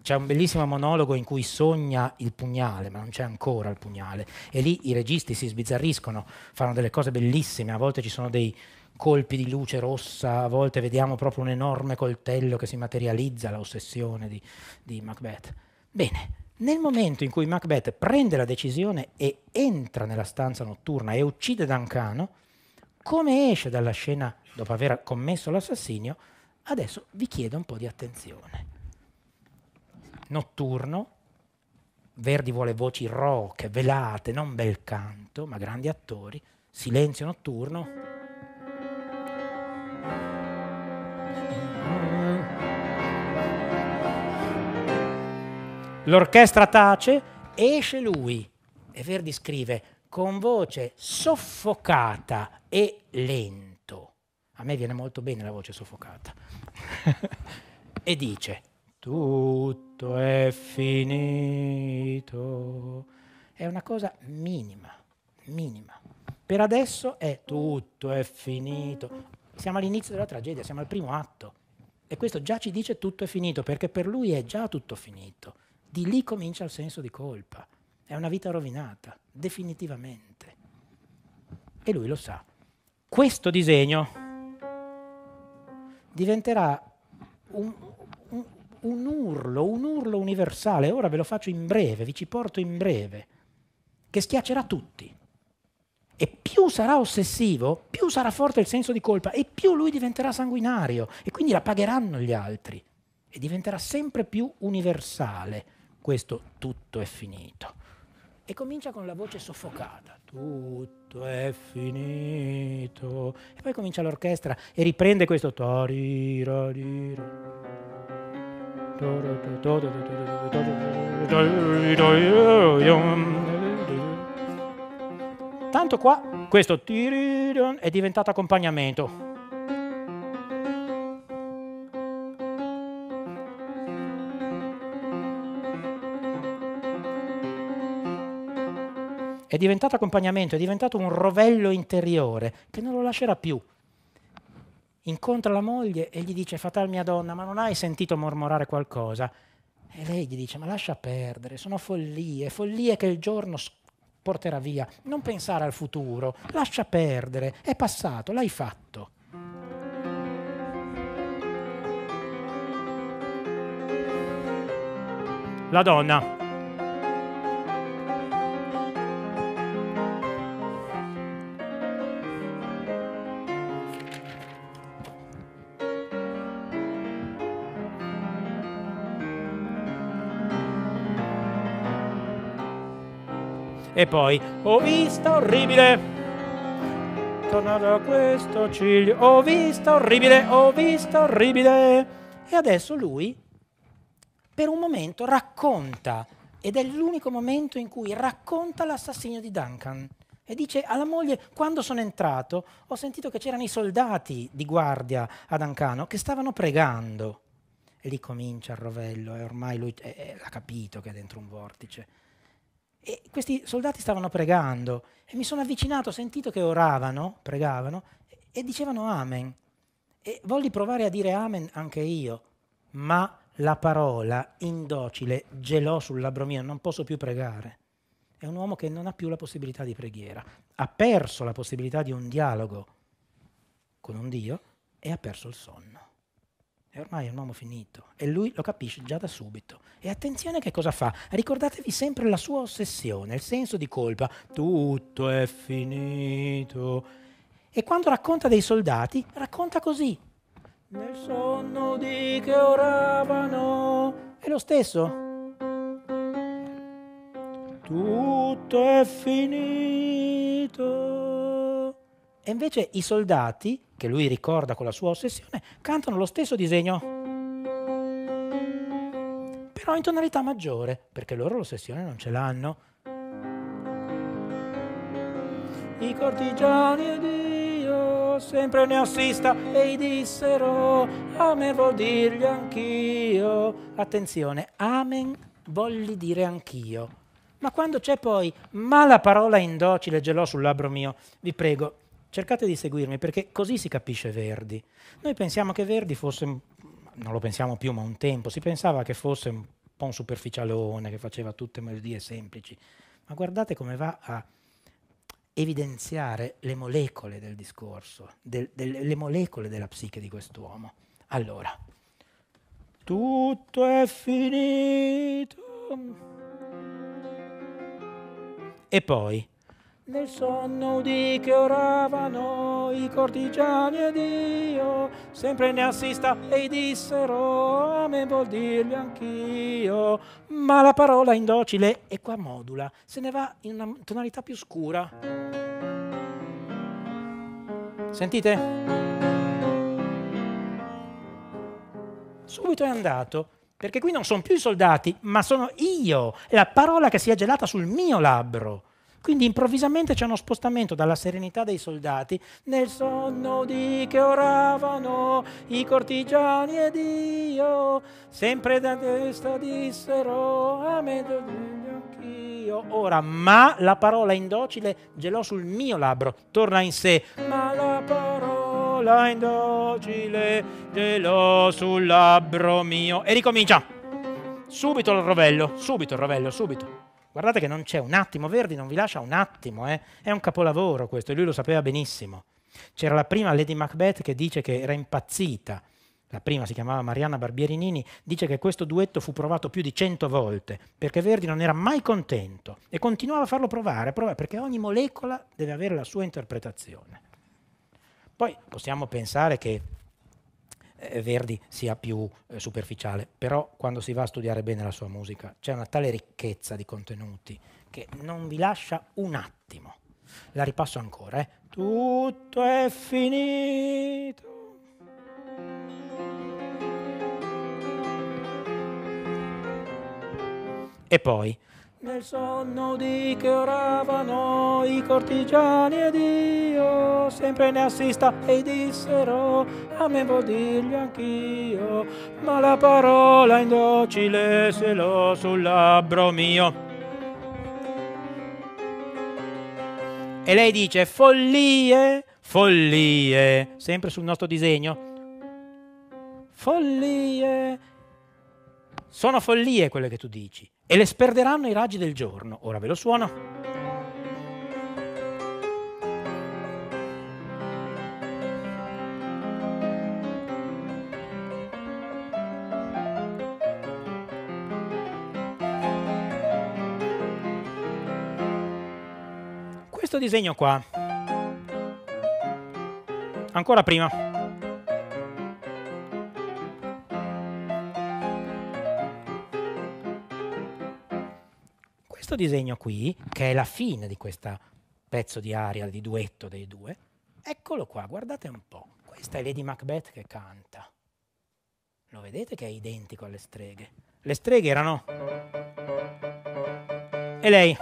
c'è un bellissimo monologo in cui sogna il pugnale, ma non c'è ancora il pugnale, e lì i registi si sbizzarriscono, fanno delle cose bellissime, a volte ci sono dei colpi di luce rossa, a volte vediamo proprio un enorme coltello che si materializza, l'ossessione di, di Macbeth. Bene, nel momento in cui Macbeth prende la decisione e entra nella stanza notturna e uccide Dancano, come esce dalla scena dopo aver commesso l'assassinio, adesso vi chiedo un po' di attenzione. Notturno, Verdi vuole voci roche, velate, non bel canto, ma grandi attori, silenzio notturno. L'orchestra tace, esce lui e Verdi scrive con voce soffocata e lento. A me viene molto bene la voce soffocata. e dice, tutto è finito. È una cosa minima, minima. Per adesso è tutto è finito. Siamo all'inizio della tragedia, siamo al primo atto. E questo già ci dice tutto è finito, perché per lui è già tutto finito di lì comincia il senso di colpa. È una vita rovinata, definitivamente. E lui lo sa. Questo disegno diventerà un, un, un, urlo, un urlo universale. Ora ve lo faccio in breve, vi ci porto in breve, che schiaccerà tutti. E più sarà ossessivo, più sarà forte il senso di colpa e più lui diventerà sanguinario e quindi la pagheranno gli altri e diventerà sempre più universale questo tutto è finito. E comincia con la voce soffocata, tutto è finito. E poi comincia l'orchestra e riprende questo. Tanto qua questo è diventato accompagnamento. è diventato accompagnamento, è diventato un rovello interiore che non lo lascerà più. Incontra la moglie e gli dice, fatal mia donna, ma non hai sentito mormorare qualcosa? E lei gli dice, ma lascia perdere, sono follie, follie che il giorno porterà via. Non pensare al futuro, lascia perdere, è passato, l'hai fatto. La donna E poi ho visto orribile. Torna da questo ciglio. Ho visto orribile, ho visto orribile. E adesso lui, per un momento, racconta. Ed è l'unico momento in cui racconta l'assassinio di Duncan. E dice alla moglie, quando sono entrato, ho sentito che c'erano i soldati di guardia ad Ancano che stavano pregando. E lì comincia il rovello e ormai lui eh, eh, ha capito che è dentro un vortice. E questi soldati stavano pregando e mi sono avvicinato, ho sentito che oravano, pregavano e dicevano Amen. E volli provare a dire Amen anche io, ma la parola indocile gelò sul labbro mio, non posso più pregare. È un uomo che non ha più la possibilità di preghiera, ha perso la possibilità di un dialogo con un Dio e ha perso il sonno. E ormai è un uomo finito e lui lo capisce già da subito. E attenzione che cosa fa? Ricordatevi sempre la sua ossessione, il senso di colpa. Tutto è finito. E quando racconta dei soldati, racconta così. Nel sonno di che oravano. È lo stesso. Tutto è finito. E invece i soldati che lui ricorda con la sua ossessione, cantano lo stesso disegno, però in tonalità maggiore, perché loro l'ossessione non ce l'hanno. I cortigiani di io sempre ne assista e dissero, amen vuol dirgli anch'io. Attenzione, amen volli dire anch'io. Ma quando c'è poi, ma la parola indocile gelò sul labbro mio, vi prego, Cercate di seguirmi perché così si capisce Verdi. Noi pensiamo che Verdi fosse, non lo pensiamo più, ma un tempo si pensava che fosse un po' un superficialone che faceva tutte melodie semplici. Ma guardate come va a evidenziare le molecole del discorso, del, del, le molecole della psiche di quest'uomo. Allora, tutto è finito. E poi nel sonno udì che oravano i cortigiani ed io, sempre ne assista e dissero, a me vuol dirgli anch'io. Ma la parola indocile e qua modula, se ne va in una tonalità più scura. Sentite? Subito è andato, perché qui non sono più i soldati, ma sono io, è la parola che si è gelata sul mio labbro. Quindi improvvisamente c'è uno spostamento dalla serenità dei soldati nel sonno di che oravano i cortigiani ed io, sempre da destra dissero a mezzo degli anch'io. Ora, ma la parola indocile gelò sul mio labbro, torna in sé, ma la parola indocile gelò sul labbro mio. E ricomincia. Subito il rovello, subito il rovello, subito. Guardate che non c'è un attimo, Verdi non vi lascia un attimo, eh? è un capolavoro questo, e lui lo sapeva benissimo. C'era la prima Lady Macbeth che dice che era impazzita, la prima si chiamava Marianna Barbierini, dice che questo duetto fu provato più di cento volte, perché Verdi non era mai contento e continuava a farlo provare, provare, perché ogni molecola deve avere la sua interpretazione. Poi possiamo pensare che eh, Verdi sia più eh, superficiale, però quando si va a studiare bene la sua musica c'è una tale ricchezza di contenuti che non vi lascia un attimo. La ripasso ancora, eh. Tutto è finito. E poi nel sonno di che oravano i cortigiani ed io sempre ne assista e dissero a me vuol dirgli anch'io, ma la parola indocile se l'ho sul labbro mio. E lei dice follie, follie, sempre sul nostro disegno. Follie. Sono follie quelle che tu dici e le sperderanno i raggi del giorno. Ora ve lo suono. Questo disegno qua, ancora prima. questo disegno qui, che è la fine di questo pezzo di aria di duetto dei due, eccolo qua, guardate un po'. Questa è Lady Macbeth che canta. Lo vedete che è identico alle streghe? Le streghe erano... E lei?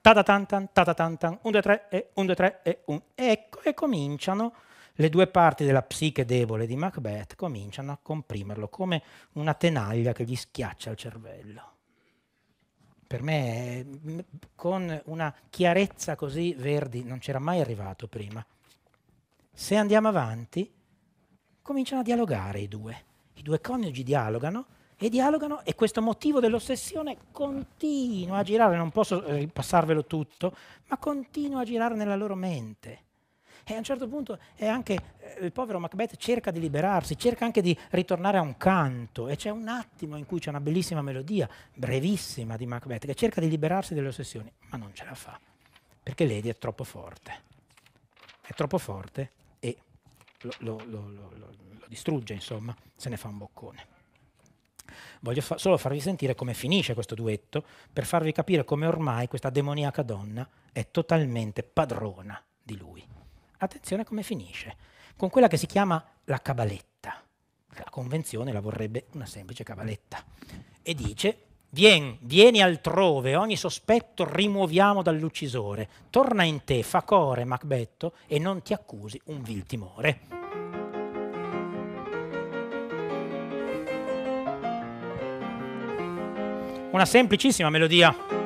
Tatatantan, tatatantan, 1, 2, 3 e 1, 2, 3 e 1. Ecco, e cominciano le due parti della psiche debole di Macbeth cominciano a comprimerlo come una tenaglia che gli schiaccia il cervello. Per me, mm, con una chiarezza così Verdi non c'era mai arrivato prima. Se andiamo avanti, cominciano a dialogare i due. I due coniugi dialogano e dialogano e questo motivo dell'ossessione continua a girare, non posso ripassarvelo tutto, ma continua a girare nella loro mente. E a un certo punto anche, eh, il povero Macbeth cerca di liberarsi, cerca anche di ritornare a un canto e c'è un attimo in cui c'è una bellissima melodia, brevissima di Macbeth, che cerca di liberarsi delle ossessioni, ma non ce la fa, perché Lady è troppo forte. È troppo forte e lo, lo, lo, lo distrugge, insomma, se ne fa un boccone. Voglio fa solo farvi sentire come finisce questo duetto, per farvi capire come ormai questa demoniaca donna è totalmente padrona di lui attenzione come finisce, con quella che si chiama la cabaletta. La convenzione la vorrebbe una semplice cabaletta. E dice, Vien, vieni altrove, ogni sospetto rimuoviamo dall'uccisore, torna in te, fa core, Macbetto, e non ti accusi un vil timore. Una semplicissima melodia.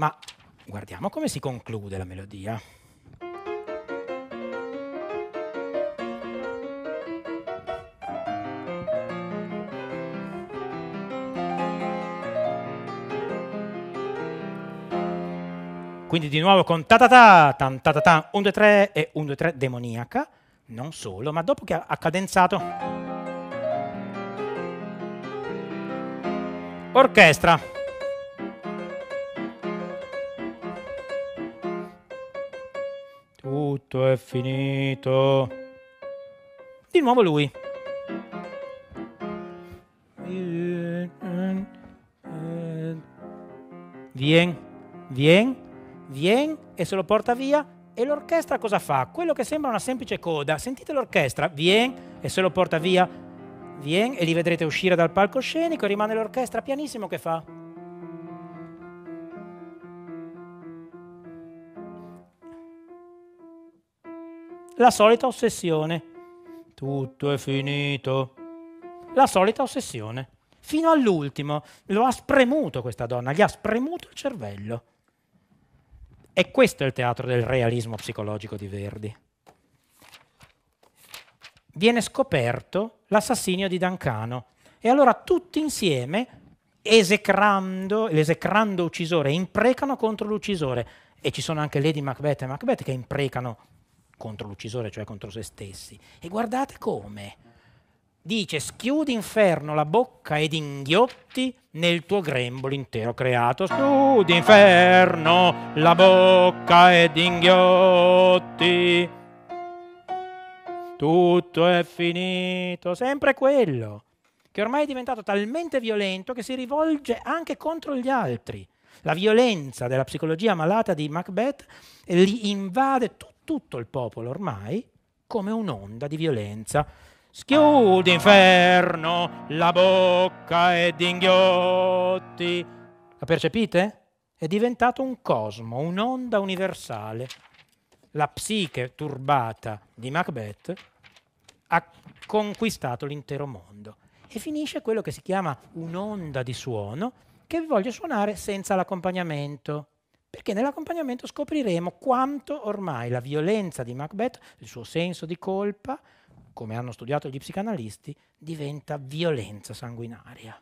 ma guardiamo come si conclude la melodia. Quindi di nuovo con ta ta ta, tan ta ta ta, 1 2 3 e 1 2 3 demoniaca, non solo, ma dopo che ha cadenzato orchestra tutto è finito. Di nuovo lui. Vien, vien, vien e se lo porta via. E l'orchestra cosa fa? Quello che sembra una semplice coda. Sentite l'orchestra, vien e se lo porta via. Vien e li vedrete uscire dal palcoscenico e rimane l'orchestra pianissimo che fa. La solita ossessione. Tutto è finito. La solita ossessione. Fino all'ultimo. Lo ha spremuto questa donna, gli ha spremuto il cervello. E questo è il teatro del realismo psicologico di Verdi. Viene scoperto l'assassinio di Dancano. E allora tutti insieme esecrando, l'esecrando uccisore, imprecano contro l'uccisore. E ci sono anche Lady Macbeth e Macbeth che imprecano contro l'uccisore, cioè contro se stessi. E guardate come. Dice, schiudi inferno la bocca ed inghiotti nel tuo grembo l'intero creato. Schiudi inferno la bocca ed inghiotti. Tutto è finito. Sempre quello che ormai è diventato talmente violento che si rivolge anche contro gli altri. La violenza della psicologia malata di Macbeth li invade tutto tutto il popolo ormai come un'onda di violenza. Schiudi ah. inferno la bocca e d'inghiotti. La percepite? È diventato un cosmo, un'onda universale. La psiche turbata di Macbeth ha conquistato l'intero mondo e finisce quello che si chiama un'onda di suono che voglio suonare senza l'accompagnamento perché nell'accompagnamento scopriremo quanto ormai la violenza di Macbeth, il suo senso di colpa, come hanno studiato gli psicanalisti, diventa violenza sanguinaria.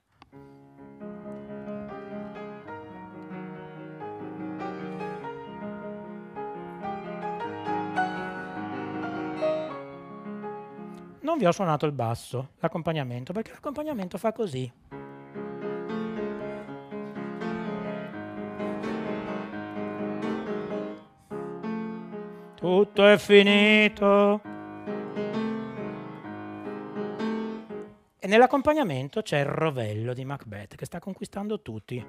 Non vi ho suonato il basso, l'accompagnamento, perché l'accompagnamento fa così. tutto è finito. E nell'accompagnamento c'è il rovello di Macbeth che sta conquistando tutti.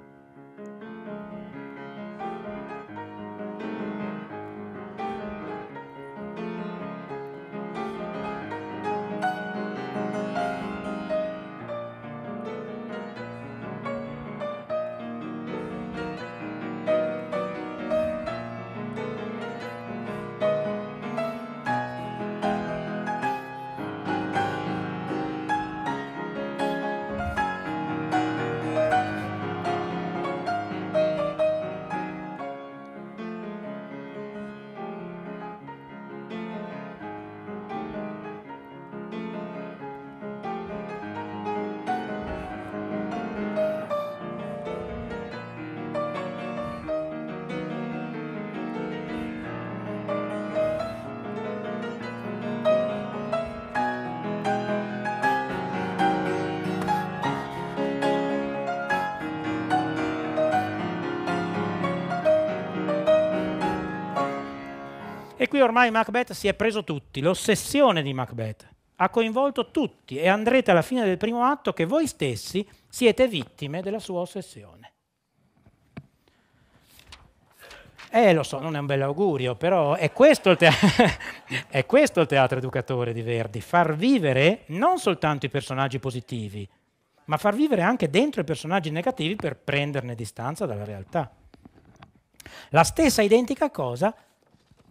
qui ormai Macbeth si è preso tutti, l'ossessione di Macbeth ha coinvolto tutti e andrete alla fine del primo atto che voi stessi siete vittime della sua ossessione. Eh, lo so, non è un bel augurio, però è questo, te- è questo il teatro educatore di Verdi, far vivere non soltanto i personaggi positivi, ma far vivere anche dentro i personaggi negativi per prenderne distanza dalla realtà. La stessa identica cosa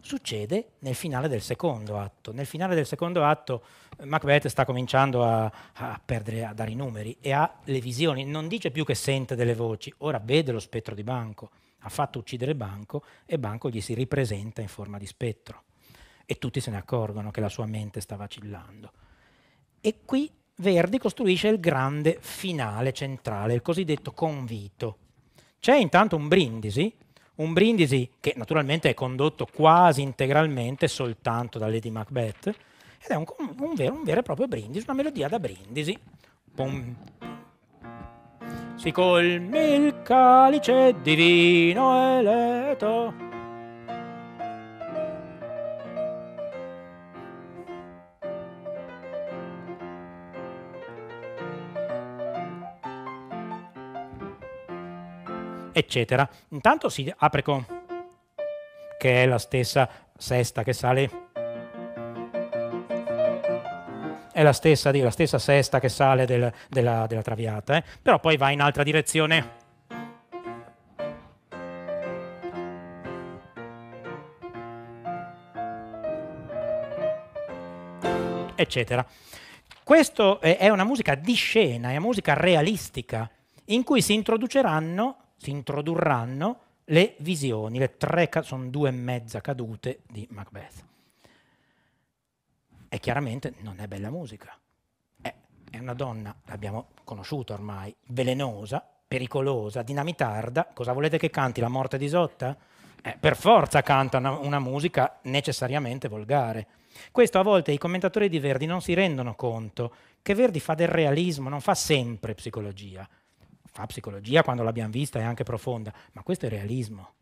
succede nel finale del secondo atto. Nel finale del secondo atto eh, Macbeth sta cominciando a, a, perdere, a dare i numeri e ha le visioni, non dice più che sente delle voci, ora vede lo spettro di Banco, ha fatto uccidere Banco e Banco gli si ripresenta in forma di spettro e tutti se ne accorgono che la sua mente sta vacillando. E qui Verdi costruisce il grande finale centrale, il cosiddetto convito. C'è intanto un brindisi un brindisi che naturalmente è condotto quasi integralmente soltanto da Lady Macbeth, ed è un, un, vero, un vero, e proprio brindisi, una melodia da brindisi. Pum. Si colmi il calice divino eletto. eccetera. Intanto si apre con che è la stessa sesta che sale è la stessa, la stessa sesta che sale del, della, della, traviata, eh? però poi va in altra direzione. eccetera. Questa è una musica di scena, è una musica realistica, in cui si introduceranno si introdurranno le visioni, le tre, sono due e mezza cadute di Macbeth. E chiaramente non è bella musica. È, è una donna, l'abbiamo conosciuta ormai, velenosa, pericolosa, dinamitarda. Cosa volete che canti? La morte di Isotta? Eh, per forza canta una, una musica necessariamente volgare. Questo a volte i commentatori di Verdi non si rendono conto che Verdi fa del realismo, non fa sempre psicologia fa psicologia quando l'abbiamo vista, è anche profonda, ma questo è realismo.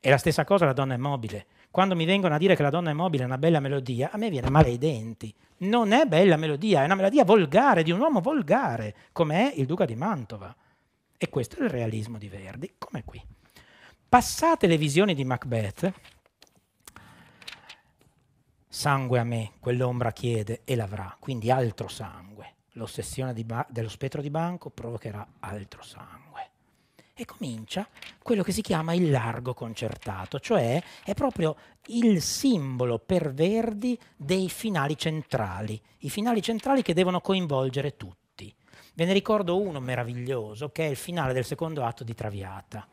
E la stessa cosa la donna è mobile. Quando mi vengono a dire che la donna è mobile è una bella melodia, a me viene male ai denti. Non è bella melodia, è una melodia volgare, di un uomo volgare, come è il duca di Mantova. E questo è il realismo di Verdi, come qui. Passate le visioni di Macbeth, sangue a me, quell'ombra chiede e l'avrà, quindi altro sangue l'ossessione ba- dello spettro di banco provocherà altro sangue. E comincia quello che si chiama il largo concertato, cioè è proprio il simbolo per Verdi dei finali centrali, i finali centrali che devono coinvolgere tutti. Ve ne ricordo uno meraviglioso che è il finale del secondo atto di Traviata.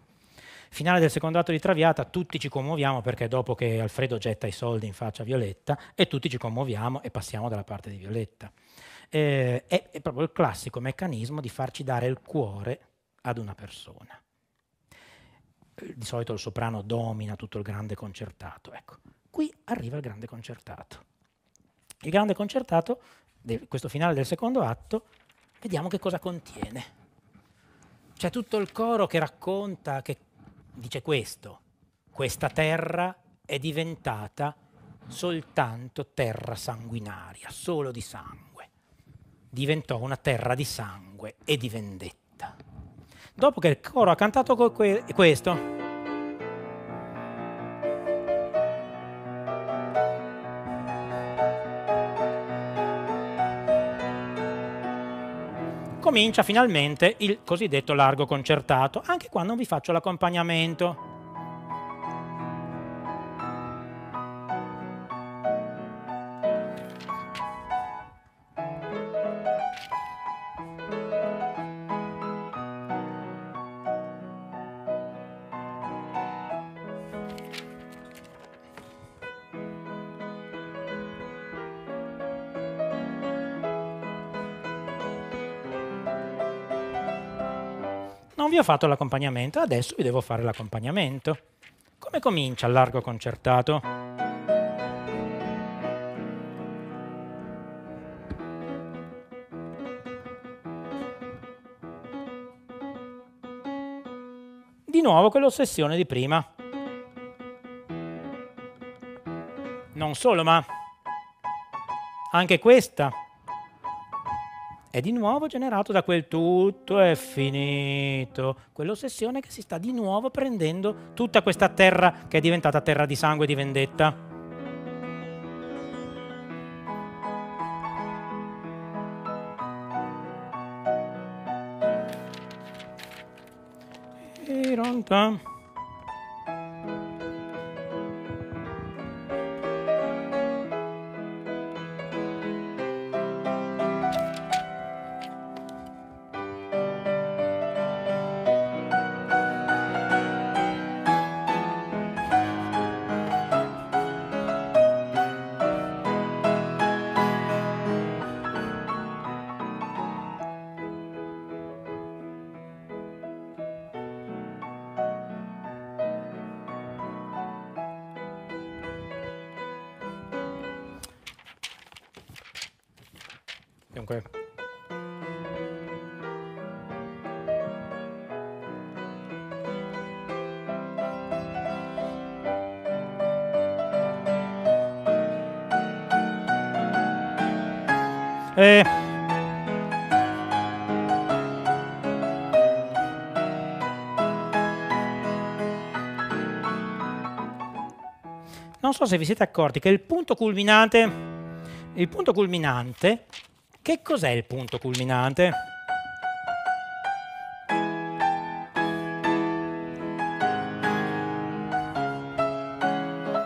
Finale del secondo atto di Traviata, tutti ci commuoviamo perché dopo che Alfredo getta i soldi in faccia a Violetta e tutti ci commuoviamo e passiamo dalla parte di Violetta eh, è, è proprio il classico meccanismo di farci dare il cuore ad una persona. Eh, di solito il soprano domina tutto il grande concertato. Ecco, qui arriva il grande concertato. Il grande concertato, questo finale del secondo atto, vediamo che cosa contiene. C'è tutto il coro che racconta, che dice questo, questa terra è diventata soltanto terra sanguinaria, solo di sangue diventò una terra di sangue e di vendetta. Dopo che il coro ha cantato que- questo, comincia finalmente il cosiddetto largo concertato. Anche qua non vi faccio l'accompagnamento. ho fatto l'accompagnamento, adesso vi devo fare l'accompagnamento. Come comincia il largo concertato? Di nuovo quell'ossessione di prima. Non solo, ma anche questa è di nuovo generato da quel tutto è finito, quell'ossessione che si sta di nuovo prendendo tutta questa terra che è diventata terra di sangue e di vendetta. Pronto? so se vi siete accorti che il punto culminante, il punto culminante, che cos'è il punto culminante?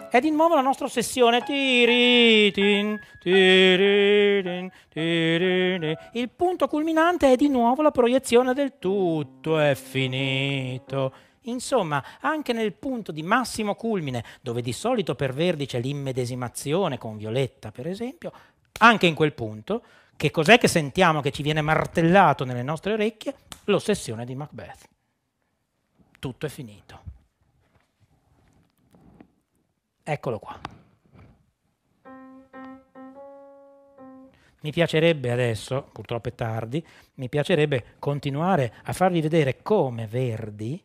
È di nuovo la nostra ossessione. Il punto culminante è di nuovo la proiezione del tutto è finito Insomma, anche nel punto di massimo culmine, dove di solito per Verdi c'è l'immedesimazione con Violetta, per esempio, anche in quel punto, che cos'è che sentiamo che ci viene martellato nelle nostre orecchie? L'ossessione di Macbeth. Tutto è finito. Eccolo qua. Mi piacerebbe adesso, purtroppo è tardi, mi piacerebbe continuare a farvi vedere come Verdi,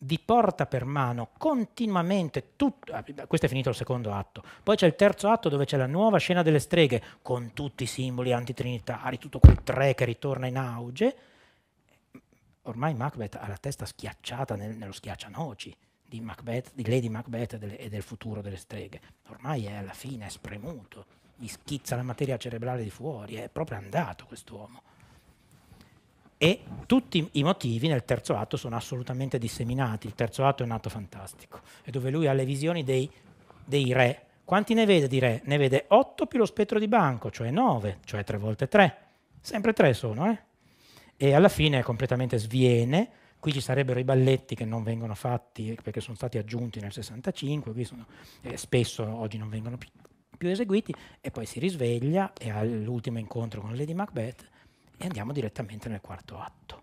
vi porta per mano continuamente tutto, ah, questo è finito il secondo atto, poi c'è il terzo atto dove c'è la nuova scena delle streghe con tutti i simboli antitrinitari, tutto quel tre che ritorna in auge, ormai Macbeth ha la testa schiacciata nel, nello schiaccianoci di, Macbeth, di Lady Macbeth e del, e del futuro delle streghe, ormai è alla fine, è spremuto, gli schizza la materia cerebrale di fuori, è proprio andato quest'uomo e tutti i motivi nel terzo atto sono assolutamente disseminati. Il terzo atto è un atto fantastico, è dove lui ha le visioni dei, dei re. Quanti ne vede di re? Ne vede 8 più lo spettro di banco, cioè 9, cioè tre volte tre. Sempre tre sono, eh? E alla fine completamente sviene. Qui ci sarebbero i balletti che non vengono fatti perché sono stati aggiunti nel 65, qui sono, eh, spesso oggi non vengono più, più eseguiti, e poi si risveglia e ha l'ultimo incontro con Lady Macbeth e andiamo direttamente nel quarto atto.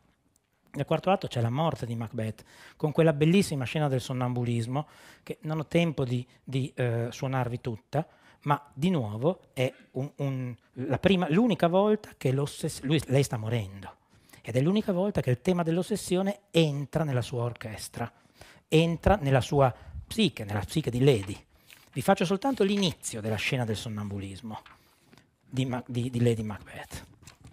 Nel quarto atto c'è la morte di Macbeth, con quella bellissima scena del sonnambulismo, che non ho tempo di, di eh, suonarvi tutta, ma di nuovo è un, un, prima, l'unica volta che lui, lei sta morendo. Ed è l'unica volta che il tema dell'ossessione entra nella sua orchestra, entra nella sua psiche, nella psiche di Lady. Vi faccio soltanto l'inizio della scena del sonnambulismo di, di, di Lady Macbeth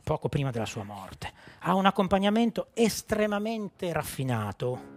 poco prima della sua morte. Ha un accompagnamento estremamente raffinato.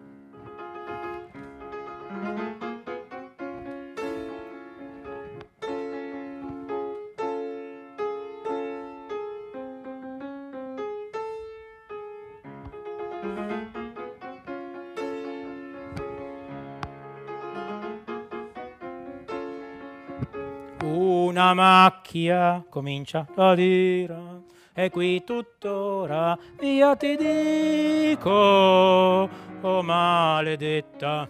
Una macchia comincia a dire e qui tuttora, via ti dico, oh maledetta.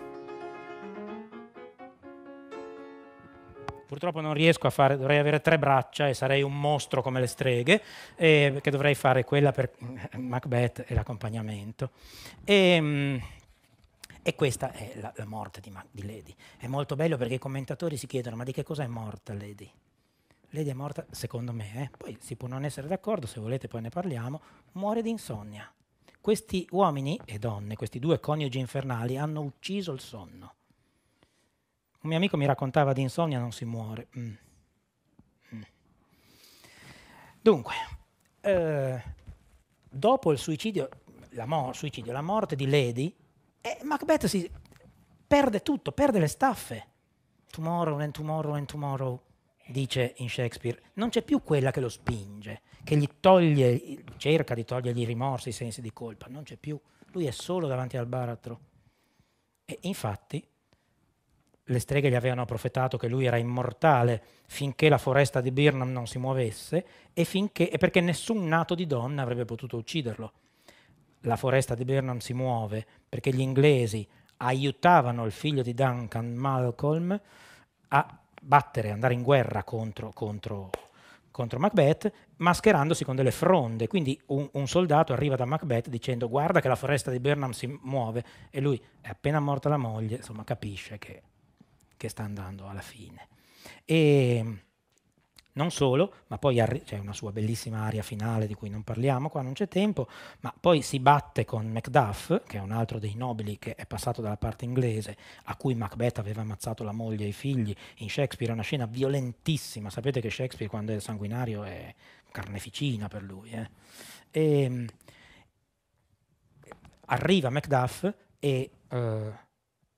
Purtroppo non riesco a fare, dovrei avere tre braccia e sarei un mostro come le streghe, eh, perché dovrei fare quella per Macbeth e l'accompagnamento. E, ehm, e questa è la, la morte di, Ma, di Lady. È molto bello perché i commentatori si chiedono: ma di che cosa è morta Lady? Lady è morta, secondo me, eh, poi si può non essere d'accordo, se volete poi ne parliamo, muore di insonnia. Questi uomini e donne, questi due coniugi infernali, hanno ucciso il sonno. Un mio amico mi raccontava di insonnia non si muore. Mm. Mm. Dunque, eh, dopo il suicidio la, mo- suicidio, la, morte di Lady, eh, Macbeth si perde tutto, perde le staffe. Tomorrow and tomorrow and tomorrow dice in Shakespeare, non c'è più quella che lo spinge, che gli toglie, cerca di togliergli i rimorsi, i sensi di colpa, non c'è più, lui è solo davanti al baratro. E infatti le streghe gli avevano profetato che lui era immortale finché la foresta di Birnam non si muovesse e, finché, e perché nessun nato di donna avrebbe potuto ucciderlo. La foresta di Birnam si muove perché gli inglesi aiutavano il figlio di Duncan, Malcolm, a battere, andare in guerra contro, contro, contro Macbeth, mascherandosi con delle fronde. Quindi un, un, soldato arriva da Macbeth dicendo guarda che la foresta di Burnham si muove e lui è appena morta la moglie, insomma capisce che, che sta andando alla fine. E, non solo, ma poi c'è cioè, una sua bellissima aria finale di cui non parliamo, qua non c'è tempo, ma poi si batte con Macduff, che è un altro dei nobili che è passato dalla parte inglese, a cui Macbeth aveva ammazzato la moglie e i figli. In Shakespeare è una scena violentissima, sapete che Shakespeare quando è sanguinario è carneficina per lui. Eh? E, ehm, arriva Macduff e uh,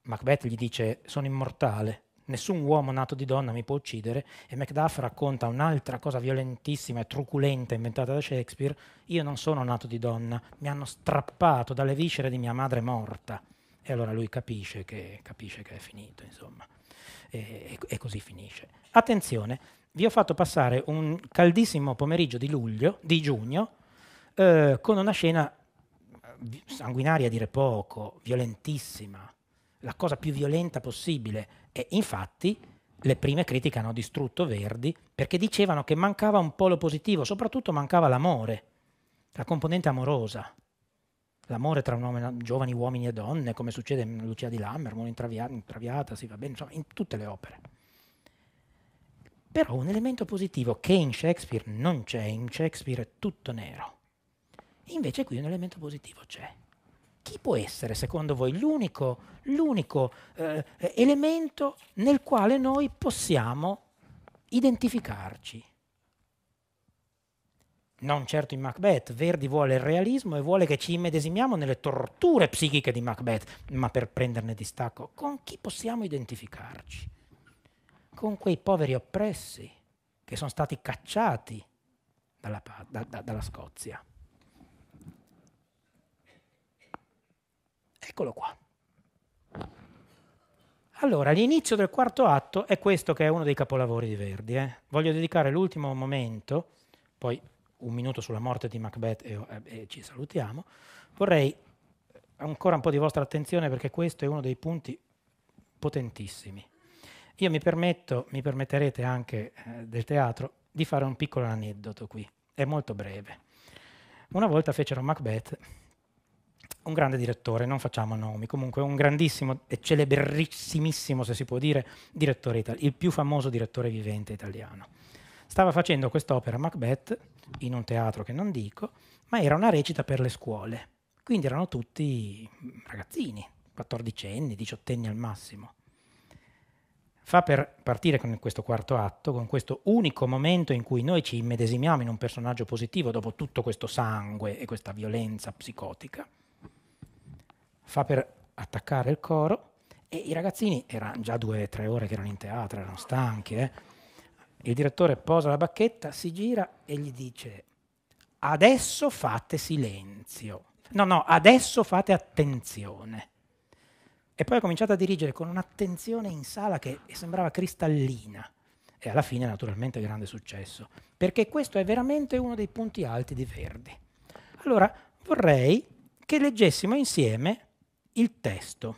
Macbeth gli dice sono immortale nessun uomo nato di donna mi può uccidere e Macduff racconta un'altra cosa violentissima e truculenta inventata da Shakespeare, io non sono nato di donna, mi hanno strappato dalle viscere di mia madre morta. E allora lui capisce che, capisce che è finito, insomma. E, e, così finisce. Attenzione, vi ho fatto passare un caldissimo pomeriggio di luglio, di giugno, eh, con una scena eh, sanguinaria a dire poco, violentissima, la cosa più violenta possibile e infatti le prime critiche hanno distrutto Verdi perché dicevano che mancava un polo positivo, soprattutto mancava l'amore, la componente amorosa. L'amore tra uomo, giovani uomini e donne, come succede in Lucia di Lammermoor, intravia, intraviata, sì, va bene, insomma, in tutte le opere. Però un elemento positivo che in Shakespeare non c'è, in Shakespeare è tutto nero. Invece qui un elemento positivo c'è chi può essere secondo voi l'unico, l'unico eh, elemento nel quale noi possiamo identificarci? Non certo in Macbeth, Verdi vuole il realismo e vuole che ci immedesimiamo nelle torture psichiche di Macbeth, ma per prenderne distacco, con chi possiamo identificarci? Con quei poveri oppressi che sono stati cacciati dalla, da, da, dalla Scozia. Eccolo qua. Allora, l'inizio del quarto atto è questo che è uno dei capolavori di Verdi. Eh. Voglio dedicare l'ultimo momento, poi un minuto sulla morte di Macbeth e, eh, e ci salutiamo. Vorrei eh, ancora un po' di vostra attenzione perché questo è uno dei punti potentissimi. Io mi permetto, mi permetterete anche eh, del teatro, di fare un piccolo aneddoto qui. È molto breve. Una volta fecero Macbeth un grande direttore, non facciamo nomi, comunque un grandissimo e celebrissimissimo, se si può dire, direttore italiano, il più famoso direttore vivente italiano. Stava facendo quest'opera Macbeth in un teatro che non dico, ma era una recita per le scuole, quindi erano tutti ragazzini, 14 anni, 18 anni al massimo. Fa per partire con questo quarto atto, con questo unico momento in cui noi ci immedesimiamo in un personaggio positivo dopo tutto questo sangue e questa violenza psicotica fa per attaccare il coro e i ragazzini erano già due o tre ore che erano in teatro, erano stanchi. Eh. Il direttore posa la bacchetta, si gira e gli dice adesso fate silenzio. No, no, adesso fate attenzione. E poi ha cominciato a dirigere con un'attenzione in sala che sembrava cristallina. E alla fine, naturalmente, grande successo. Perché questo è veramente uno dei punti alti di Verdi. Allora, vorrei che leggessimo insieme il testo.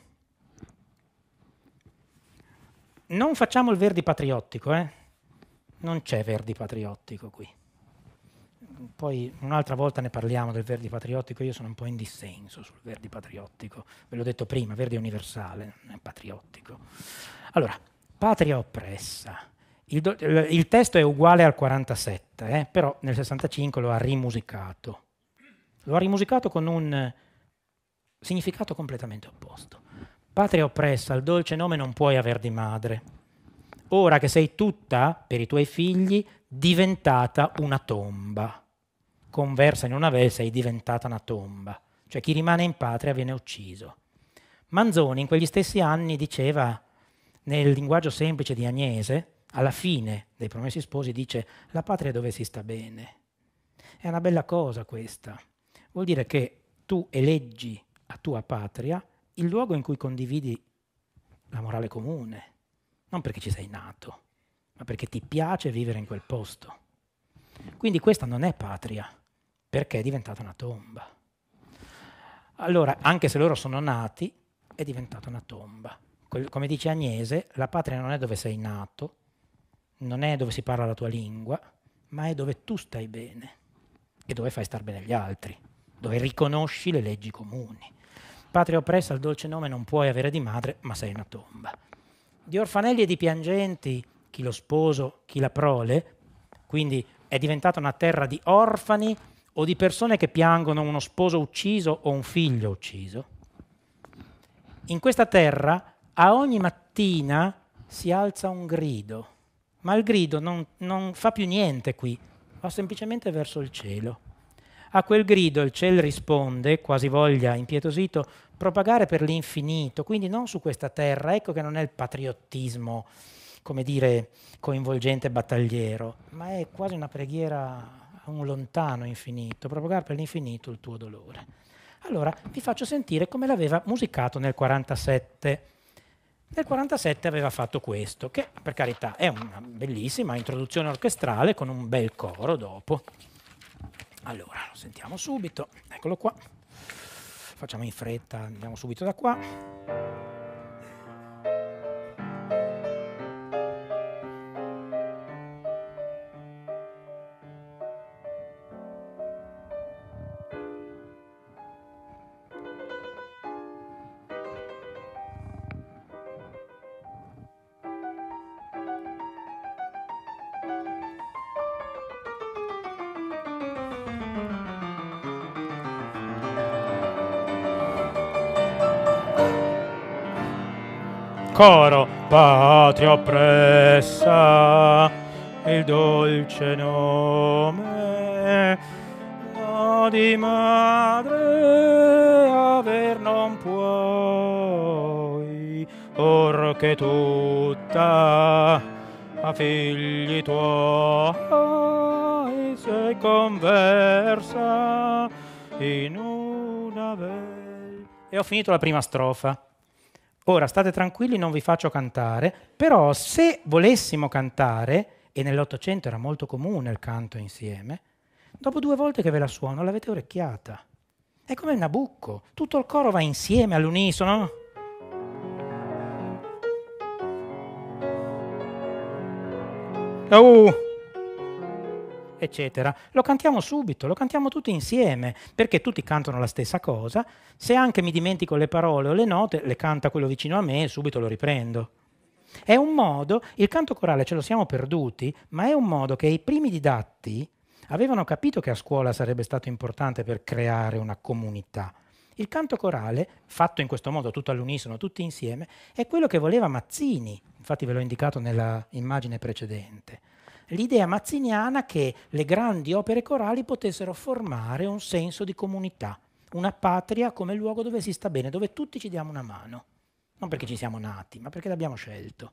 Non facciamo il verdi patriottico, eh? non c'è verdi patriottico qui. Poi un'altra volta ne parliamo del verdi patriottico, io sono un po' in dissenso sul verdi patriottico, ve l'ho detto prima, verde universale, non è patriottico. Allora, patria oppressa. Il, do, il, testo è uguale al 47, eh? però nel 65 lo ha rimusicato. Lo ha rimusicato con un significato completamente opposto. Patria oppressa, il dolce nome non puoi aver di madre. Ora che sei tutta, per i tuoi figli, diventata una tomba. Conversa in una vela, sei diventata una tomba. Cioè chi rimane in patria viene ucciso. Manzoni in quegli stessi anni diceva, nel linguaggio semplice di Agnese, alla fine dei Promessi Sposi dice la patria è dove si sta bene. È una bella cosa questa. Vuol dire che tu eleggi a tua patria il luogo in cui condividi la morale comune, non perché ci sei nato, ma perché ti piace vivere in quel posto. Quindi questa non è patria, perché è diventata una tomba. Allora, anche se loro sono nati, è diventata una tomba. Come dice Agnese, la patria non è dove sei nato, non è dove si parla la tua lingua, ma è dove tu stai bene e dove fai star bene gli altri dove riconosci le leggi comuni. Patria oppressa il dolce nome non puoi avere di madre, ma sei una tomba. Di orfanelli e di piangenti, chi lo sposo, chi la prole, quindi è diventata una terra di orfani o di persone che piangono uno sposo ucciso o un figlio ucciso. In questa terra a ogni mattina si alza un grido, ma il grido non, non fa più niente qui, va semplicemente verso il cielo. A quel grido il ciel risponde, quasi voglia, impietosito, propagare per l'infinito, quindi non su questa terra. Ecco che non è il patriottismo, come dire, coinvolgente battagliero, ma è quasi una preghiera a un lontano infinito, propagare per l'infinito il tuo dolore. Allora vi faccio sentire come l'aveva musicato nel 47. Nel 1947 aveva fatto questo, che per carità è una bellissima introduzione orchestrale con un bel coro dopo. Allora, lo sentiamo subito. Eccolo qua. Facciamo in fretta, andiamo subito da qua. coro patria oppressa il dolce nome no di madre aver non puoi or che tutta a figli tuoi sei conversa in una bella e ho finito la prima strofa Ora state tranquilli, non vi faccio cantare, però se volessimo cantare, e nell'Ottocento era molto comune il canto insieme, dopo due volte che ve la suono l'avete orecchiata. È come Nabucco, tutto il coro va insieme all'unisono. Oh! eccetera. Lo cantiamo subito, lo cantiamo tutti insieme, perché tutti cantano la stessa cosa. Se anche mi dimentico le parole o le note, le canta quello vicino a me e subito lo riprendo. È un modo, il canto corale ce lo siamo perduti, ma è un modo che i primi didatti avevano capito che a scuola sarebbe stato importante per creare una comunità. Il canto corale, fatto in questo modo, tutto all'unisono, tutti insieme, è quello che voleva Mazzini, infatti ve l'ho indicato nella immagine precedente l'idea mazziniana che le grandi opere corali potessero formare un senso di comunità, una patria come luogo dove si sta bene, dove tutti ci diamo una mano, non perché ci siamo nati, ma perché l'abbiamo scelto.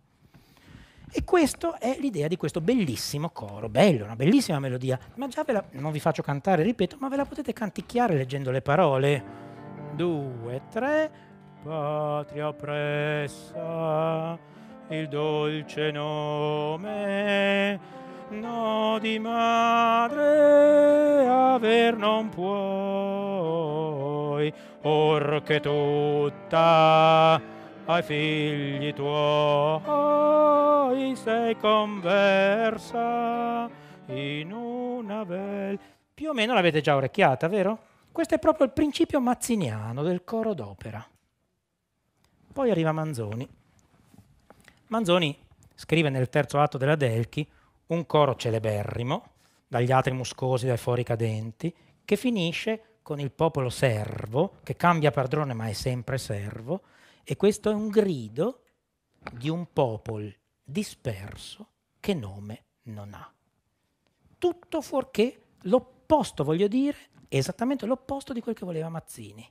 E questa è l'idea di questo bellissimo coro, bello, una bellissima melodia, ma già ve la, non vi faccio cantare, ripeto, ma ve la potete canticchiare leggendo le parole. Due, tre, patria oppressa, il dolce nome no di madre aver non puoi, or che tutta ai figli tuoi sei conversa in una bel Più o meno l'avete già orecchiata, vero? Questo è proprio il principio mazziniano del coro d'opera. Poi arriva Manzoni. Manzoni scrive nel terzo atto della Delchi un coro celeberrimo, dagli atri muscosi, dai fori cadenti, che finisce con il popolo servo, che cambia padrone ma è sempre servo, e questo è un grido di un popolo disperso che nome non ha. Tutto fuorché l'opposto, voglio dire, esattamente l'opposto di quel che voleva Mazzini.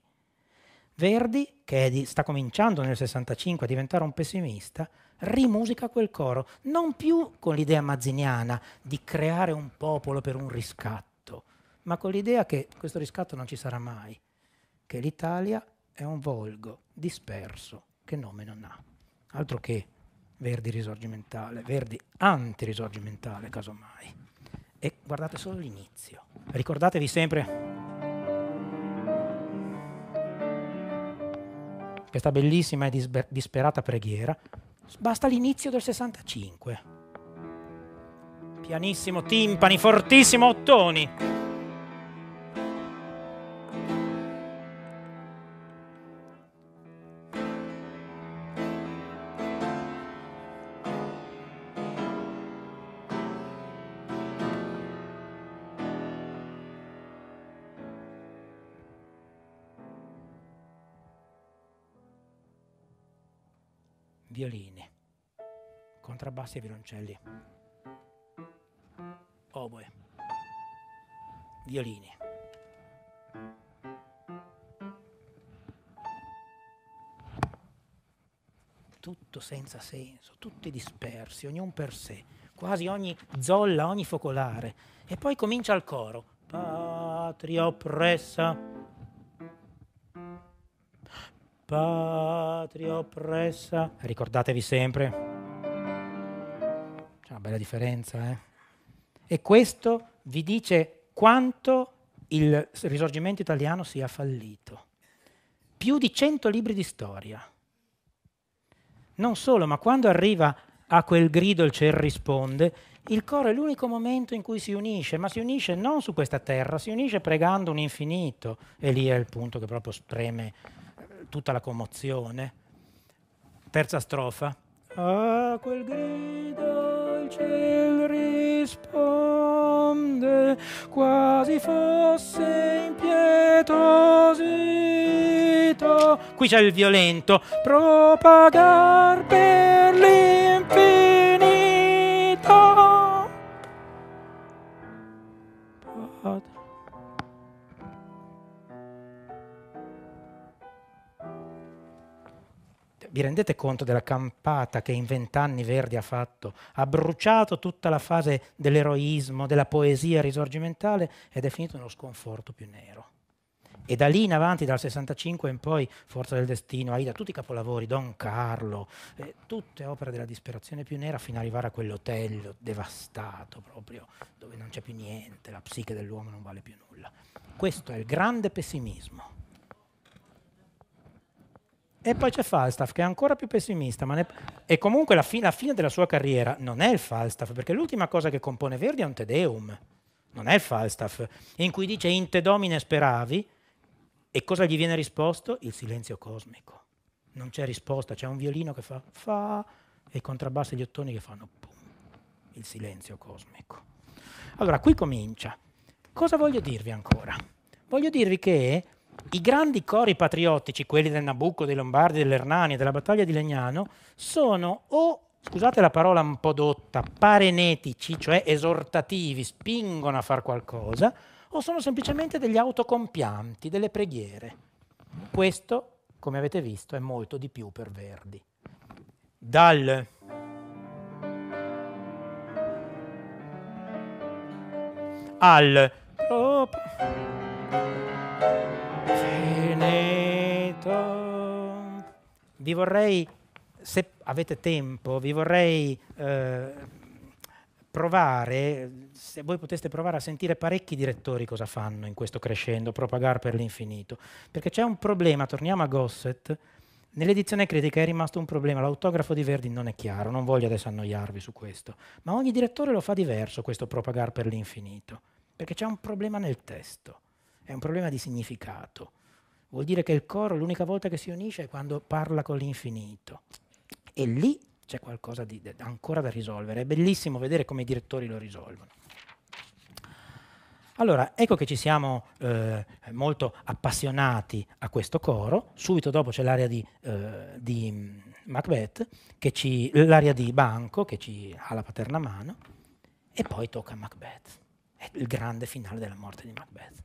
Verdi, che di, sta cominciando nel 65 a diventare un pessimista, rimusica quel coro, non più con l'idea mazziniana di creare un popolo per un riscatto, ma con l'idea che questo riscatto non ci sarà mai, che l'Italia è un volgo disperso che nome non ha. Altro che Verdi risorgimentale, Verdi antirisorgimentale casomai. E guardate solo l'inizio. Ricordatevi sempre questa bellissima e disperata preghiera Basta l'inizio del 65. Pianissimo, timpani, fortissimo, ottoni. contrabbassi e violoncelli, oboe, oh, violini. Tutto senza senso, tutti dispersi, ognuno per sé, quasi ogni zolla, ogni focolare. E poi comincia il coro. Patria oppressa. Patria oppressa. Ricordatevi sempre bella differenza, eh? E questo vi dice quanto il risorgimento italiano sia fallito. Più di 100 libri di storia. Non solo, ma quando arriva a quel grido il ciel risponde, il coro è l'unico momento in cui si unisce, ma si unisce non su questa terra, si unisce pregando un infinito, e lì è il punto che proprio spreme eh, tutta la commozione. Terza strofa. Ah, quel grido ciel risponde, quasi fosse impietosito. Qui c'è il violento, propagar per l'infinito Vi rendete conto della campata che in vent'anni Verdi ha fatto? Ha bruciato tutta la fase dell'eroismo, della poesia risorgimentale ed è finito nello sconforto più nero. E da lì in avanti, dal 65 in poi, Forza del Destino, Aida, tutti i capolavori, Don Carlo, eh, tutte opere della disperazione più nera fino ad arrivare a quell'hotel devastato proprio, dove non c'è più niente, la psiche dell'uomo non vale più nulla. Questo è il grande pessimismo. E poi c'è Falstaff che è ancora più pessimista. Ne... E comunque la, fi la, fine della sua carriera non è il Falstaff, perché l'ultima cosa che compone Verdi è un Te Deum, non è il Falstaff, in cui dice in Te Domine speravi e cosa gli viene risposto? Il silenzio cosmico. Non c'è risposta, c'è un violino che fa fa e il contrabbasso e gli ottoni che fanno pum, il silenzio cosmico. Allora, qui comincia. Cosa voglio dirvi ancora? Voglio dirvi che i grandi cori patriottici, quelli del Nabucco, dei Lombardi, dell'Ernani e della battaglia di Legnano, sono o, scusate la parola un po' dotta, parenetici, cioè esortativi, spingono a fare qualcosa, o sono semplicemente degli autocompianti, delle preghiere. Questo, come avete visto, è molto di più per Verdi. Dal al vi vorrei, se avete tempo, vi vorrei eh, provare, se voi poteste provare a sentire parecchi direttori cosa fanno in questo crescendo, propagare per l'infinito, perché c'è un problema, torniamo a Gosset, Nell'edizione critica è rimasto un problema, l'autografo di Verdi non è chiaro, non voglio adesso annoiarvi su questo, ma ogni direttore lo fa diverso questo propagare per l'infinito, perché c'è un problema nel testo, è un problema di significato. Vuol dire che il coro l'unica volta che si unisce è quando parla con l'infinito. E lì c'è qualcosa di, de, ancora da risolvere. È bellissimo vedere come i direttori lo risolvono. Allora, ecco che ci siamo eh, molto appassionati a questo coro. Subito dopo c'è l'area di, eh, di, Macbeth, ci, l'area di Banco che ci ha la paterna mano, e poi tocca a Macbeth. È il grande finale della morte di Macbeth.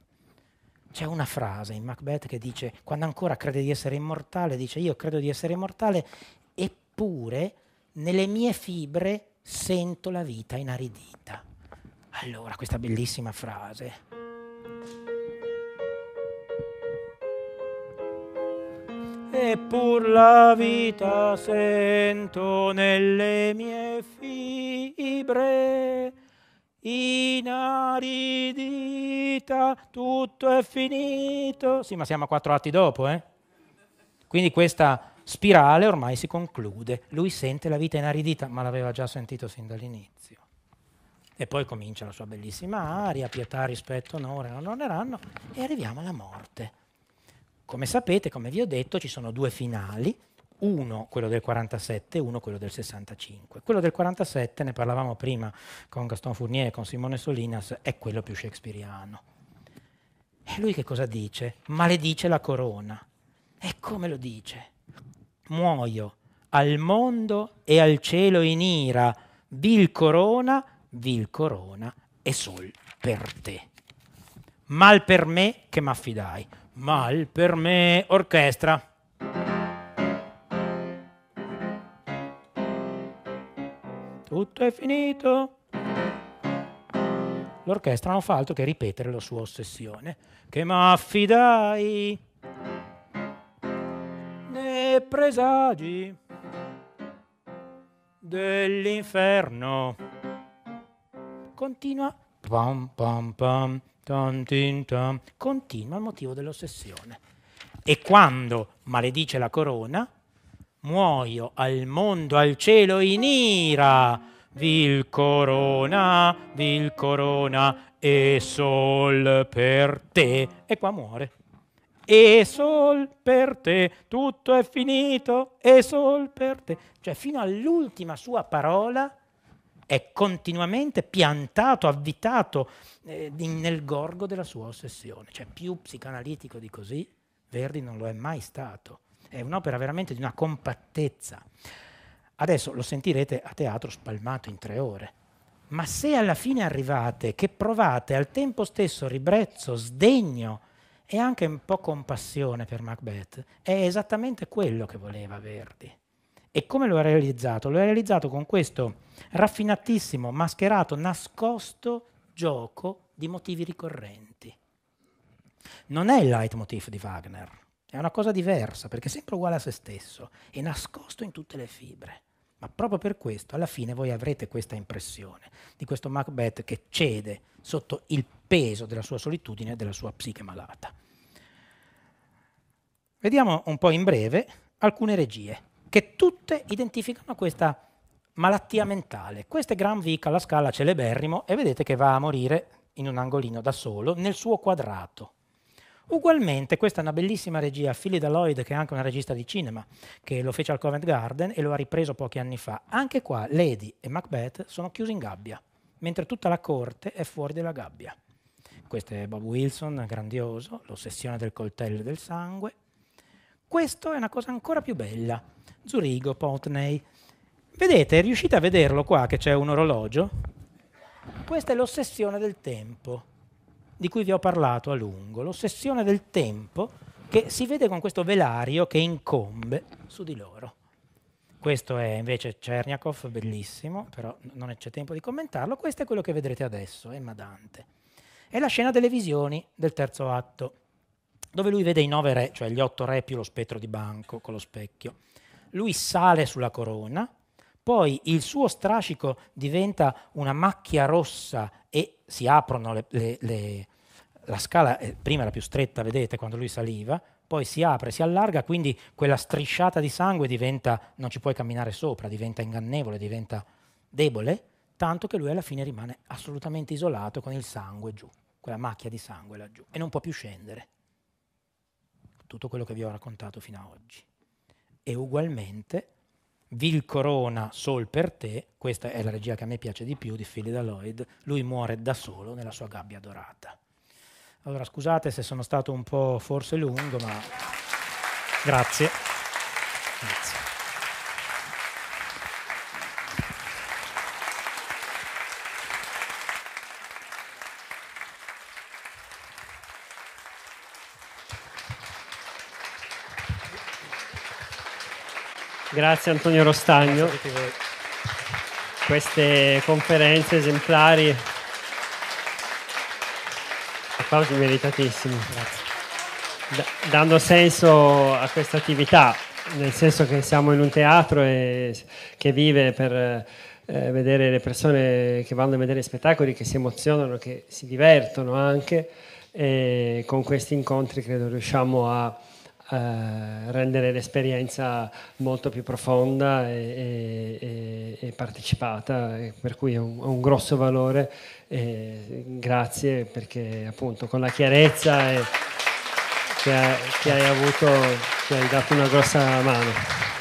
C'è una frase in Macbeth che dice, quando ancora crede di essere immortale, dice io credo di essere immortale, eppure nelle mie fibre sento la vita inaridita. Allora, questa bellissima frase. Eppur la vita sento nelle mie fibre inaridita, tutto è finito. Sì, ma siamo a quattro atti dopo, eh? Quindi questa spirale ormai si conclude. Lui sente la vita inaridita, ma l'aveva già sentito sin dall'inizio. E poi comincia la sua bellissima aria, pietà, rispetto, onore, non oneranno, e arriviamo alla morte. Come sapete, come vi ho detto, ci sono due finali uno quello del 47 e uno quello del 65. Quello del 47, ne parlavamo prima con Gaston Fournier e con Simone Solinas, è quello più shakespeariano. E lui che cosa dice? Maledice la corona. E come lo dice? Muoio al mondo e al cielo in ira, vil corona, vil corona e sol per te. Mal per me che m'affidai, mal per me orchestra. tutto è finito. L'orchestra non fa altro che ripetere la sua ossessione. Che m'affidai né presagi dell'inferno. Continua. Pam, pam, pam, tam, tin, tam. Continua il motivo dell'ossessione. E quando maledice la corona, muoio al mondo, al cielo in ira vil corona, vil corona e sol per te. E qua muore. E sol per te, tutto è finito, e sol per te. Cioè fino all'ultima sua parola è continuamente piantato, avvitato eh, nel gorgo della sua ossessione. Cioè più psicanalitico di così, Verdi non lo è mai stato. È un'opera veramente di una compattezza. Adesso lo sentirete a teatro spalmato in tre ore. Ma se alla fine arrivate che provate al tempo stesso ribrezzo, sdegno e anche un po' compassione per Macbeth, è esattamente quello che voleva Verdi. E come lo ha realizzato? Lo ha realizzato con questo raffinatissimo, mascherato, nascosto gioco di motivi ricorrenti. Non è il leitmotiv di Wagner, è una cosa diversa perché è sempre uguale a se stesso, è nascosto in tutte le fibre. Ma proprio per questo, alla fine voi avrete questa impressione di questo Macbeth che cede sotto il peso della sua solitudine e della sua psiche malata. Vediamo un po' in breve alcune regie che tutte identificano questa malattia mentale. Questo è Gran Granvik alla scala celeberrimo e vedete che va a morire in un angolino da solo nel suo quadrato. Ugualmente, questa è una bellissima regia, Philly Lloyd, che è anche una regista di cinema, che lo fece al Covent Garden e lo ha ripreso pochi anni fa. Anche qua Lady e Macbeth sono chiusi in gabbia, mentre tutta la corte è fuori dalla gabbia. Questo è Bob Wilson, grandioso, l'ossessione del coltello e del sangue. Questo è una cosa ancora più bella, Zurigo, Pontney. Vedete, riuscite a vederlo qua che c'è un orologio? Questa è l'ossessione del tempo di cui vi ho parlato a lungo, l'ossessione del tempo che si vede con questo velario che incombe su di loro. Questo è invece Cerniakov, bellissimo, però non c'è tempo di commentarlo. Questo è quello che vedrete adesso, Emma Dante. È la scena delle visioni del terzo atto, dove lui vede i nove re, cioè gli otto re più lo spettro di banco con lo specchio. Lui sale sulla corona, poi il suo strascico diventa una macchia rossa e si aprono le, le, le, la scala, eh, prima era più stretta, vedete, quando lui saliva, poi si apre, si allarga, quindi quella strisciata di sangue diventa, non ci puoi camminare sopra, diventa ingannevole, diventa debole, tanto che lui alla fine rimane assolutamente isolato con il sangue giù, quella macchia di sangue laggiù, e non può più scendere. Tutto quello che vi ho raccontato fino ad oggi. E ugualmente Vil Corona Sol per te, questa è la regia che a me piace di più di Philida Lloyd, lui muore da solo nella sua gabbia dorata. Allora scusate se sono stato un po' forse lungo, ma grazie. grazie. Grazie Antonio Rostagno. Grazie Queste conferenze esemplari. Applausi meritatissimi. Grazie. D- dando senso a questa attività, nel senso che siamo in un teatro e, che vive per eh, vedere le persone che vanno a vedere spettacoli, che si emozionano, che si divertono anche. E con questi incontri credo riusciamo a eh, rendere l'esperienza molto più profonda e, e, e partecipata, eh, per cui è un, un, grosso valore. Eh, grazie perché appunto con la chiarezza che hai, che hai avuto ci hai dato una grossa mano.